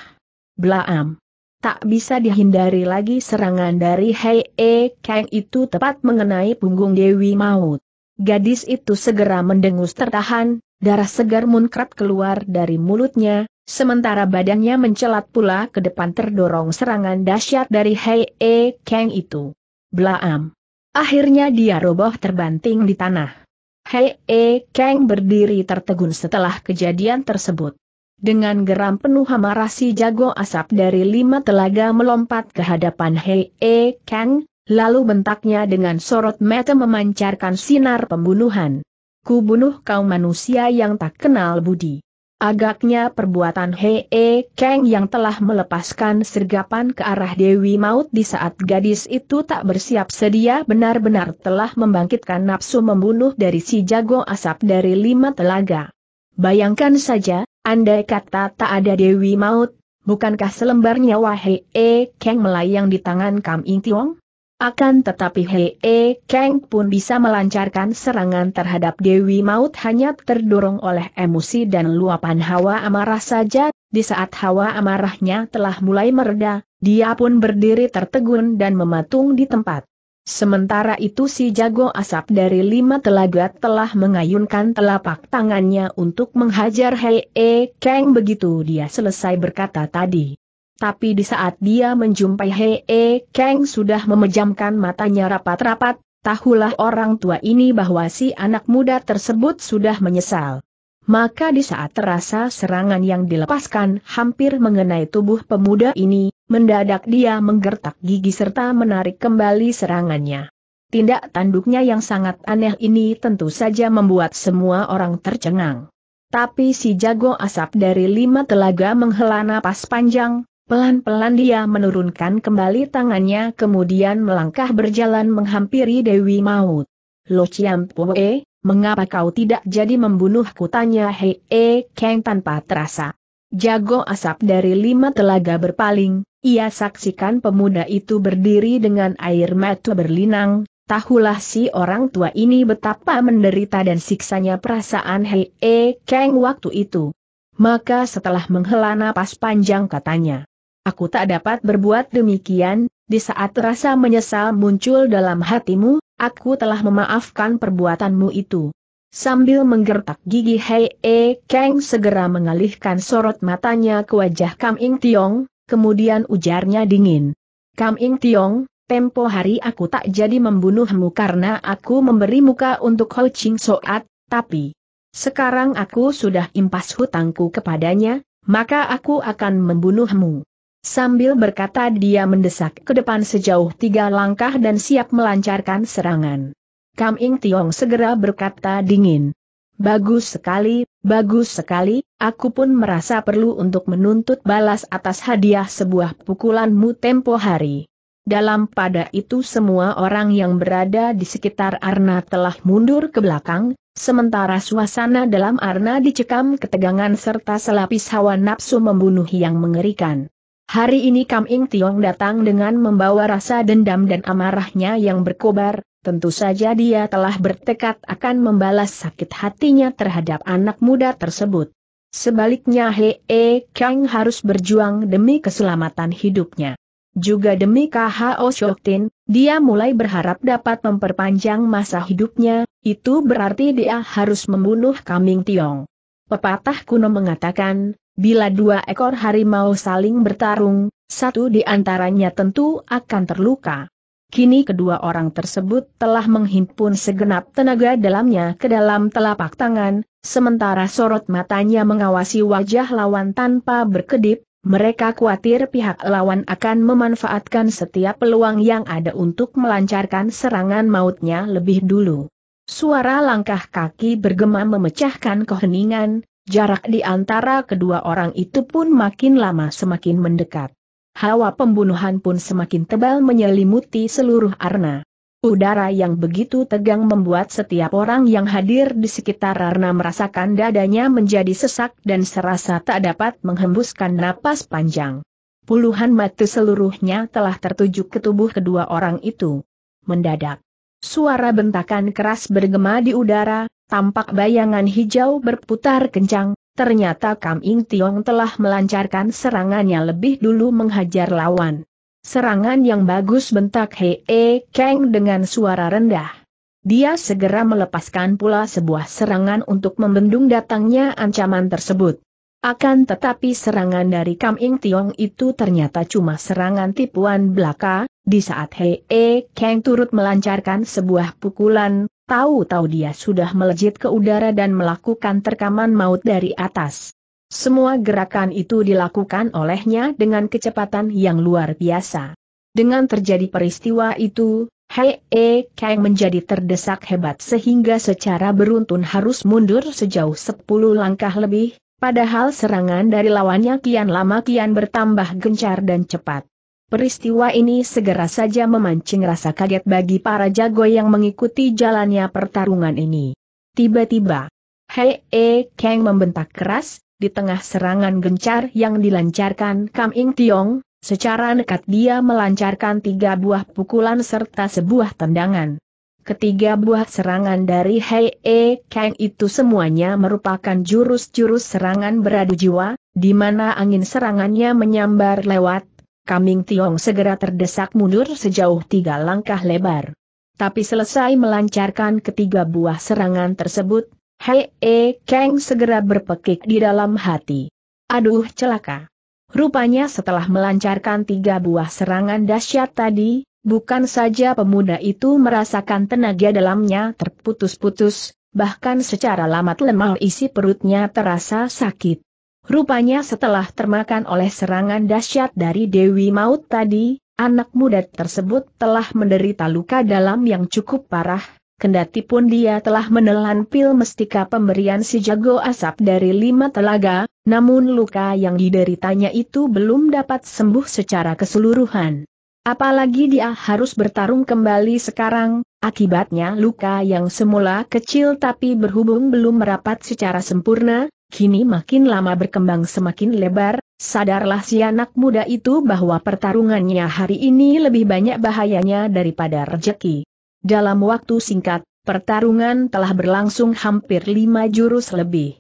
Blaam. Tak bisa dihindari lagi serangan dari Hei E Kang itu tepat mengenai punggung Dewi Maut. Gadis itu segera mendengus tertahan, darah segar munkrat keluar dari mulutnya, sementara badannya mencelat pula ke depan terdorong serangan dahsyat dari Hei E Kang itu. Blaam. Akhirnya dia roboh terbanting di tanah. Hei E eh, Kang berdiri tertegun setelah kejadian tersebut. Dengan geram penuh amarah si jago asap dari lima telaga melompat ke hadapan Hei E eh, Kang, lalu bentaknya dengan sorot mata memancarkan sinar pembunuhan. Ku bunuh kau manusia yang tak kenal budi. Agaknya perbuatan Hee Kang yang telah melepaskan sergapan ke arah Dewi Maut di saat gadis itu tak bersiap sedia benar-benar telah membangkitkan nafsu membunuh dari si jago asap dari lima telaga. Bayangkan saja, andai kata tak ada Dewi Maut, bukankah selembar nyawa Hee Kang melayang di tangan Kam Inti Tiong? Akan tetapi Hei e, Kang pun bisa melancarkan serangan terhadap Dewi Maut hanya terdorong oleh emosi dan luapan hawa amarah saja, di saat hawa amarahnya telah mulai mereda, dia pun berdiri tertegun dan mematung di tempat. Sementara itu si jago asap dari lima telaga telah mengayunkan telapak tangannya untuk menghajar Hei e, Kang begitu dia selesai berkata tadi. Tapi di saat dia menjumpai Hee Kang sudah memejamkan matanya rapat-rapat, tahulah orang tua ini bahwa si anak muda tersebut sudah menyesal. Maka di saat terasa serangan yang dilepaskan hampir mengenai tubuh pemuda ini, mendadak dia menggertak gigi serta menarik kembali serangannya. Tindak tanduknya yang sangat aneh ini tentu saja membuat semua orang tercengang. Tapi si jago asap dari lima telaga menghela napas panjang, Pelan-pelan dia menurunkan kembali tangannya kemudian melangkah berjalan menghampiri Dewi Maut. Lo Chiam Pue, mengapa kau tidak jadi membunuhku tanya Hei e Kang tanpa terasa. Jago asap dari lima telaga berpaling, ia saksikan pemuda itu berdiri dengan air mata berlinang, tahulah si orang tua ini betapa menderita dan siksanya perasaan Hei e Kang waktu itu. Maka setelah menghela napas panjang katanya, Aku tak dapat berbuat demikian, di saat rasa menyesal muncul dalam hatimu, aku telah memaafkan perbuatanmu itu. Sambil menggertak gigi Hei E Kang segera mengalihkan sorot matanya ke wajah Kam Ing Tiong, kemudian ujarnya dingin. Kam Ing Tiong, tempo hari aku tak jadi membunuhmu karena aku memberi muka untuk Ho Ching Soat, tapi sekarang aku sudah impas hutangku kepadanya, maka aku akan membunuhmu. Sambil berkata dia mendesak ke depan sejauh tiga langkah dan siap melancarkan serangan. Kam Ing Tiong segera berkata dingin. Bagus sekali, bagus sekali, aku pun merasa perlu untuk menuntut balas atas hadiah sebuah pukulanmu tempo hari. Dalam pada itu semua orang yang berada di sekitar Arna telah mundur ke belakang, Sementara suasana dalam Arna dicekam ketegangan serta selapis hawa nafsu membunuh yang mengerikan. Hari ini Kam Ing Tiong datang dengan membawa rasa dendam dan amarahnya yang berkobar, tentu saja dia telah bertekad akan membalas sakit hatinya terhadap anak muda tersebut. Sebaliknya Hee E Kang harus berjuang demi keselamatan hidupnya. Juga demi KHO Shoktin, dia mulai berharap dapat memperpanjang masa hidupnya, itu berarti dia harus membunuh Kaming Tiong. Pepatah kuno mengatakan, Bila dua ekor harimau saling bertarung, satu di antaranya tentu akan terluka. Kini kedua orang tersebut telah menghimpun segenap tenaga dalamnya ke dalam telapak tangan, sementara sorot matanya mengawasi wajah lawan tanpa berkedip, mereka khawatir pihak lawan akan memanfaatkan setiap peluang yang ada untuk melancarkan serangan mautnya lebih dulu. Suara langkah kaki bergema memecahkan keheningan, Jarak di antara kedua orang itu pun makin lama semakin mendekat. Hawa pembunuhan pun semakin tebal menyelimuti seluruh arna. Udara yang begitu tegang membuat setiap orang yang hadir di sekitar Arna merasakan dadanya menjadi sesak dan serasa tak dapat menghembuskan napas panjang. Puluhan mata seluruhnya telah tertuju ke tubuh kedua orang itu. Mendadak, Suara bentakan keras bergema di udara, tampak bayangan hijau berputar kencang, ternyata Kam Ing Tiong telah melancarkan serangannya lebih dulu menghajar lawan. Serangan yang bagus bentak Hei E Kang dengan suara rendah. Dia segera melepaskan pula sebuah serangan untuk membendung datangnya ancaman tersebut. Akan tetapi serangan dari Kam Ing Tiong itu ternyata cuma serangan tipuan belaka, di saat Hei e Kang turut melancarkan sebuah pukulan, tahu-tahu dia sudah melejit ke udara dan melakukan terkaman maut dari atas. Semua gerakan itu dilakukan olehnya dengan kecepatan yang luar biasa. Dengan terjadi peristiwa itu, Hei e Kang menjadi terdesak hebat sehingga secara beruntun harus mundur sejauh 10 langkah lebih, Padahal serangan dari lawannya kian lama kian bertambah gencar dan cepat. Peristiwa ini segera saja memancing rasa kaget bagi para jago yang mengikuti jalannya pertarungan ini. Tiba-tiba, Hei E Kang membentak keras, di tengah serangan gencar yang dilancarkan Kam Ing Tiong, secara nekat dia melancarkan tiga buah pukulan serta sebuah tendangan. Ketiga buah serangan dari Hei E Kang itu semuanya merupakan jurus-jurus serangan beradu jiwa, di mana angin serangannya menyambar lewat, Kaming Tiong segera terdesak mundur sejauh tiga langkah lebar. Tapi selesai melancarkan ketiga buah serangan tersebut, Hei E Kang segera berpekik di dalam hati. Aduh celaka. Rupanya setelah melancarkan tiga buah serangan dahsyat tadi, Bukan saja pemuda itu merasakan tenaga dalamnya terputus-putus, bahkan secara lamat lemah isi perutnya terasa sakit. Rupanya setelah termakan oleh serangan dahsyat dari Dewi Maut tadi, anak muda tersebut telah menderita luka dalam yang cukup parah, Kendati pun dia telah menelan pil mestika pemberian si jago asap dari lima telaga, namun luka yang dideritanya itu belum dapat sembuh secara keseluruhan. Apalagi dia harus bertarung kembali sekarang, akibatnya luka yang semula kecil tapi berhubung belum merapat secara sempurna, kini makin lama berkembang semakin lebar, sadarlah si anak muda itu bahwa pertarungannya hari ini lebih banyak bahayanya daripada rejeki. Dalam waktu singkat, pertarungan telah berlangsung hampir lima jurus lebih.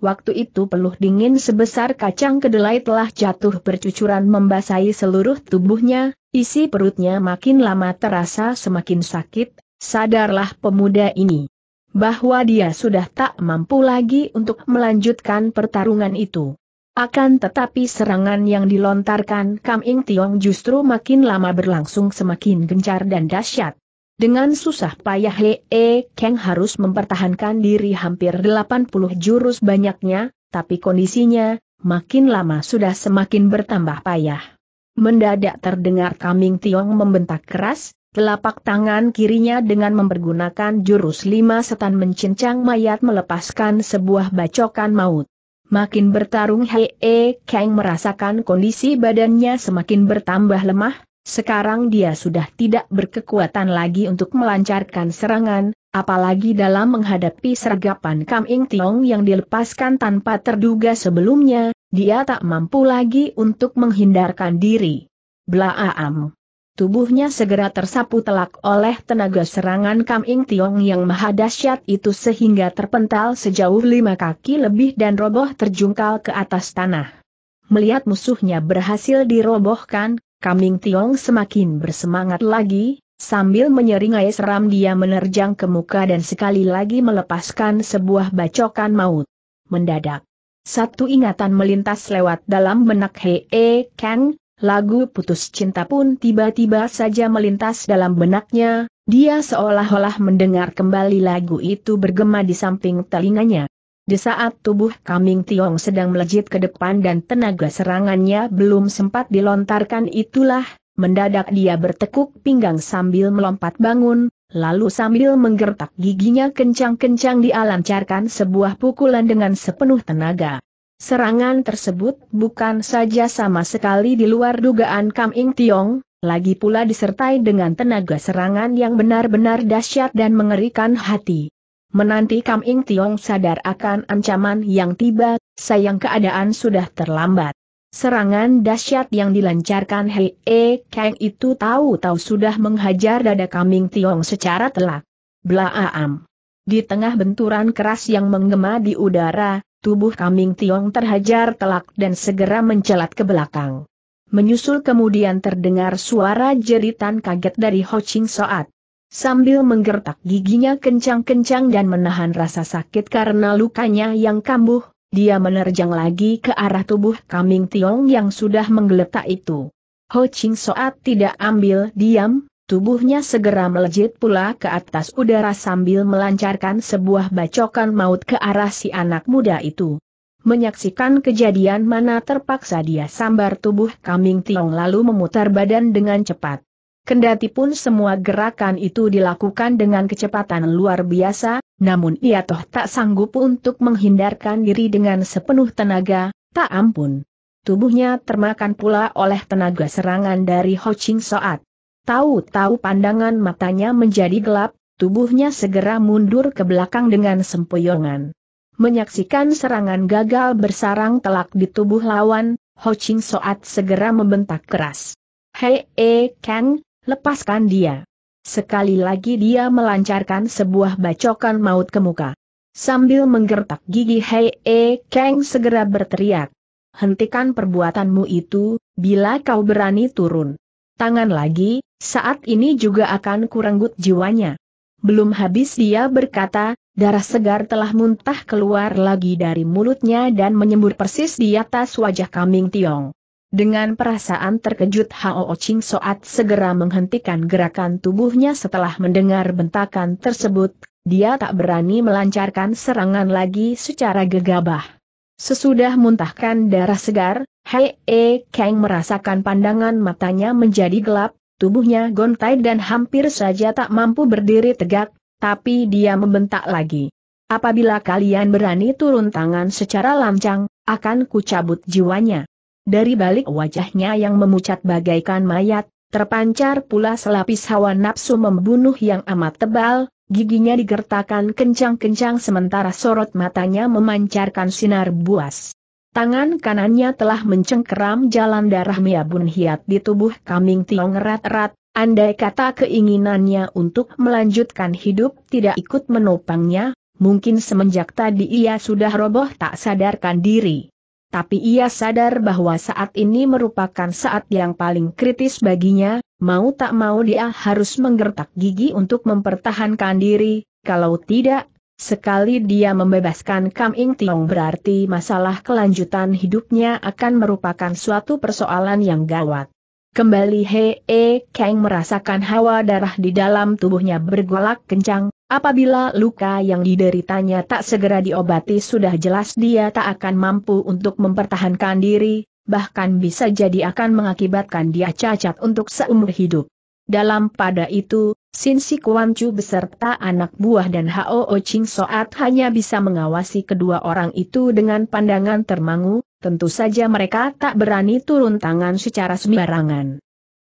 Waktu itu peluh dingin sebesar kacang kedelai telah jatuh bercucuran membasahi seluruh tubuhnya, Isi perutnya makin lama terasa semakin sakit, sadarlah pemuda ini bahwa dia sudah tak mampu lagi untuk melanjutkan pertarungan itu. Akan tetapi serangan yang dilontarkan Kam Ing Tiong justru makin lama berlangsung semakin gencar dan dahsyat. Dengan susah payah Hee E Kang harus mempertahankan diri hampir 80 jurus banyaknya, tapi kondisinya, makin lama sudah semakin bertambah payah. Mendadak terdengar Kaming Tiong membentak keras, telapak tangan kirinya dengan mempergunakan jurus lima setan mencincang mayat melepaskan sebuah bacokan maut. Makin bertarung Hei e Kang merasakan kondisi badannya semakin bertambah lemah, sekarang dia sudah tidak berkekuatan lagi untuk melancarkan serangan, apalagi dalam menghadapi sergapan Kaming Tiong yang dilepaskan tanpa terduga sebelumnya, dia tak mampu lagi untuk menghindarkan diri. Blaam. Tubuhnya segera tersapu telak oleh tenaga serangan Kam Ing Tiong yang maha dahsyat itu sehingga terpental sejauh lima kaki lebih dan roboh terjungkal ke atas tanah. Melihat musuhnya berhasil dirobohkan, Kam Ing Tiong semakin bersemangat lagi, sambil menyeringai seram dia menerjang ke muka dan sekali lagi melepaskan sebuah bacokan maut. Mendadak, satu ingatan melintas lewat dalam benak Hee Kang, lagu putus cinta pun tiba-tiba saja melintas dalam benaknya, dia seolah-olah mendengar kembali lagu itu bergema di samping telinganya. Di saat tubuh Kaming Tiong sedang melejit ke depan dan tenaga serangannya belum sempat dilontarkan itulah, mendadak dia bertekuk pinggang sambil melompat bangun, lalu sambil menggertak giginya kencang-kencang dialancarkan sebuah pukulan dengan sepenuh tenaga. Serangan tersebut bukan saja sama sekali di luar dugaan Kam Ing Tiong, lagi pula disertai dengan tenaga serangan yang benar-benar dahsyat dan mengerikan hati. Menanti Kam Ing Tiong sadar akan ancaman yang tiba, sayang keadaan sudah terlambat. Serangan dahsyat yang dilancarkan Hei E Kang itu tahu-tahu sudah menghajar dada kambing Tiong secara telak. Blaam. Di tengah benturan keras yang menggema di udara, tubuh kambing Tiong terhajar telak dan segera mencelat ke belakang. Menyusul kemudian terdengar suara jeritan kaget dari Ho Ching Soat. Sambil menggertak giginya kencang-kencang dan menahan rasa sakit karena lukanya yang kambuh, dia menerjang lagi ke arah tubuh kambing Tiong yang sudah menggeletak itu. Ho Ching Soat tidak ambil diam, tubuhnya segera melejit pula ke atas udara sambil melancarkan sebuah bacokan maut ke arah si anak muda itu. Menyaksikan kejadian mana terpaksa dia sambar tubuh kambing Tiong lalu memutar badan dengan cepat. Kendati pun semua gerakan itu dilakukan dengan kecepatan luar biasa, namun ia toh tak sanggup untuk menghindarkan diri dengan sepenuh tenaga, tak ampun. Tubuhnya termakan pula oleh tenaga serangan dari Ho Ching Soat. Tahu-tahu pandangan matanya menjadi gelap, tubuhnya segera mundur ke belakang dengan sempoyongan. Menyaksikan serangan gagal bersarang telak di tubuh lawan, Ho Ching Soat segera membentak keras. Hei eh, Kang, lepaskan dia. Sekali lagi dia melancarkan sebuah bacokan maut ke muka. Sambil menggertak gigi Hei E Kang segera berteriak. Hentikan perbuatanmu itu, bila kau berani turun. Tangan lagi, saat ini juga akan kurenggut jiwanya. Belum habis dia berkata, darah segar telah muntah keluar lagi dari mulutnya dan menyembur persis di atas wajah kambing Tiong. Dengan perasaan terkejut Hao Ching Soat segera menghentikan gerakan tubuhnya setelah mendengar bentakan tersebut, dia tak berani melancarkan serangan lagi secara gegabah. Sesudah muntahkan darah segar, Hei E Kang merasakan pandangan matanya menjadi gelap, tubuhnya gontai dan hampir saja tak mampu berdiri tegak, tapi dia membentak lagi. Apabila kalian berani turun tangan secara lancang, akan kucabut jiwanya. Dari balik wajahnya yang memucat bagaikan mayat, terpancar pula selapis hawa nafsu membunuh yang amat tebal, giginya digertakkan kencang-kencang sementara sorot matanya memancarkan sinar buas. Tangan kanannya telah mencengkeram jalan darah Miabun Hiat di tubuh kambing Tiong erat rat andai kata keinginannya untuk melanjutkan hidup tidak ikut menopangnya, mungkin semenjak tadi ia sudah roboh tak sadarkan diri tapi ia sadar bahwa saat ini merupakan saat yang paling kritis baginya, mau tak mau dia harus menggertak gigi untuk mempertahankan diri, kalau tidak, sekali dia membebaskan Kam Ing Tiong berarti masalah kelanjutan hidupnya akan merupakan suatu persoalan yang gawat. Kembali Hee Kang merasakan hawa darah di dalam tubuhnya bergolak kencang, Apabila luka yang dideritanya tak segera diobati sudah jelas dia tak akan mampu untuk mempertahankan diri, bahkan bisa jadi akan mengakibatkan dia cacat untuk seumur hidup. Dalam pada itu, Sin Si Kuan Chu beserta anak buah dan Hao Ching Soat hanya bisa mengawasi kedua orang itu dengan pandangan termangu, tentu saja mereka tak berani turun tangan secara sembarangan.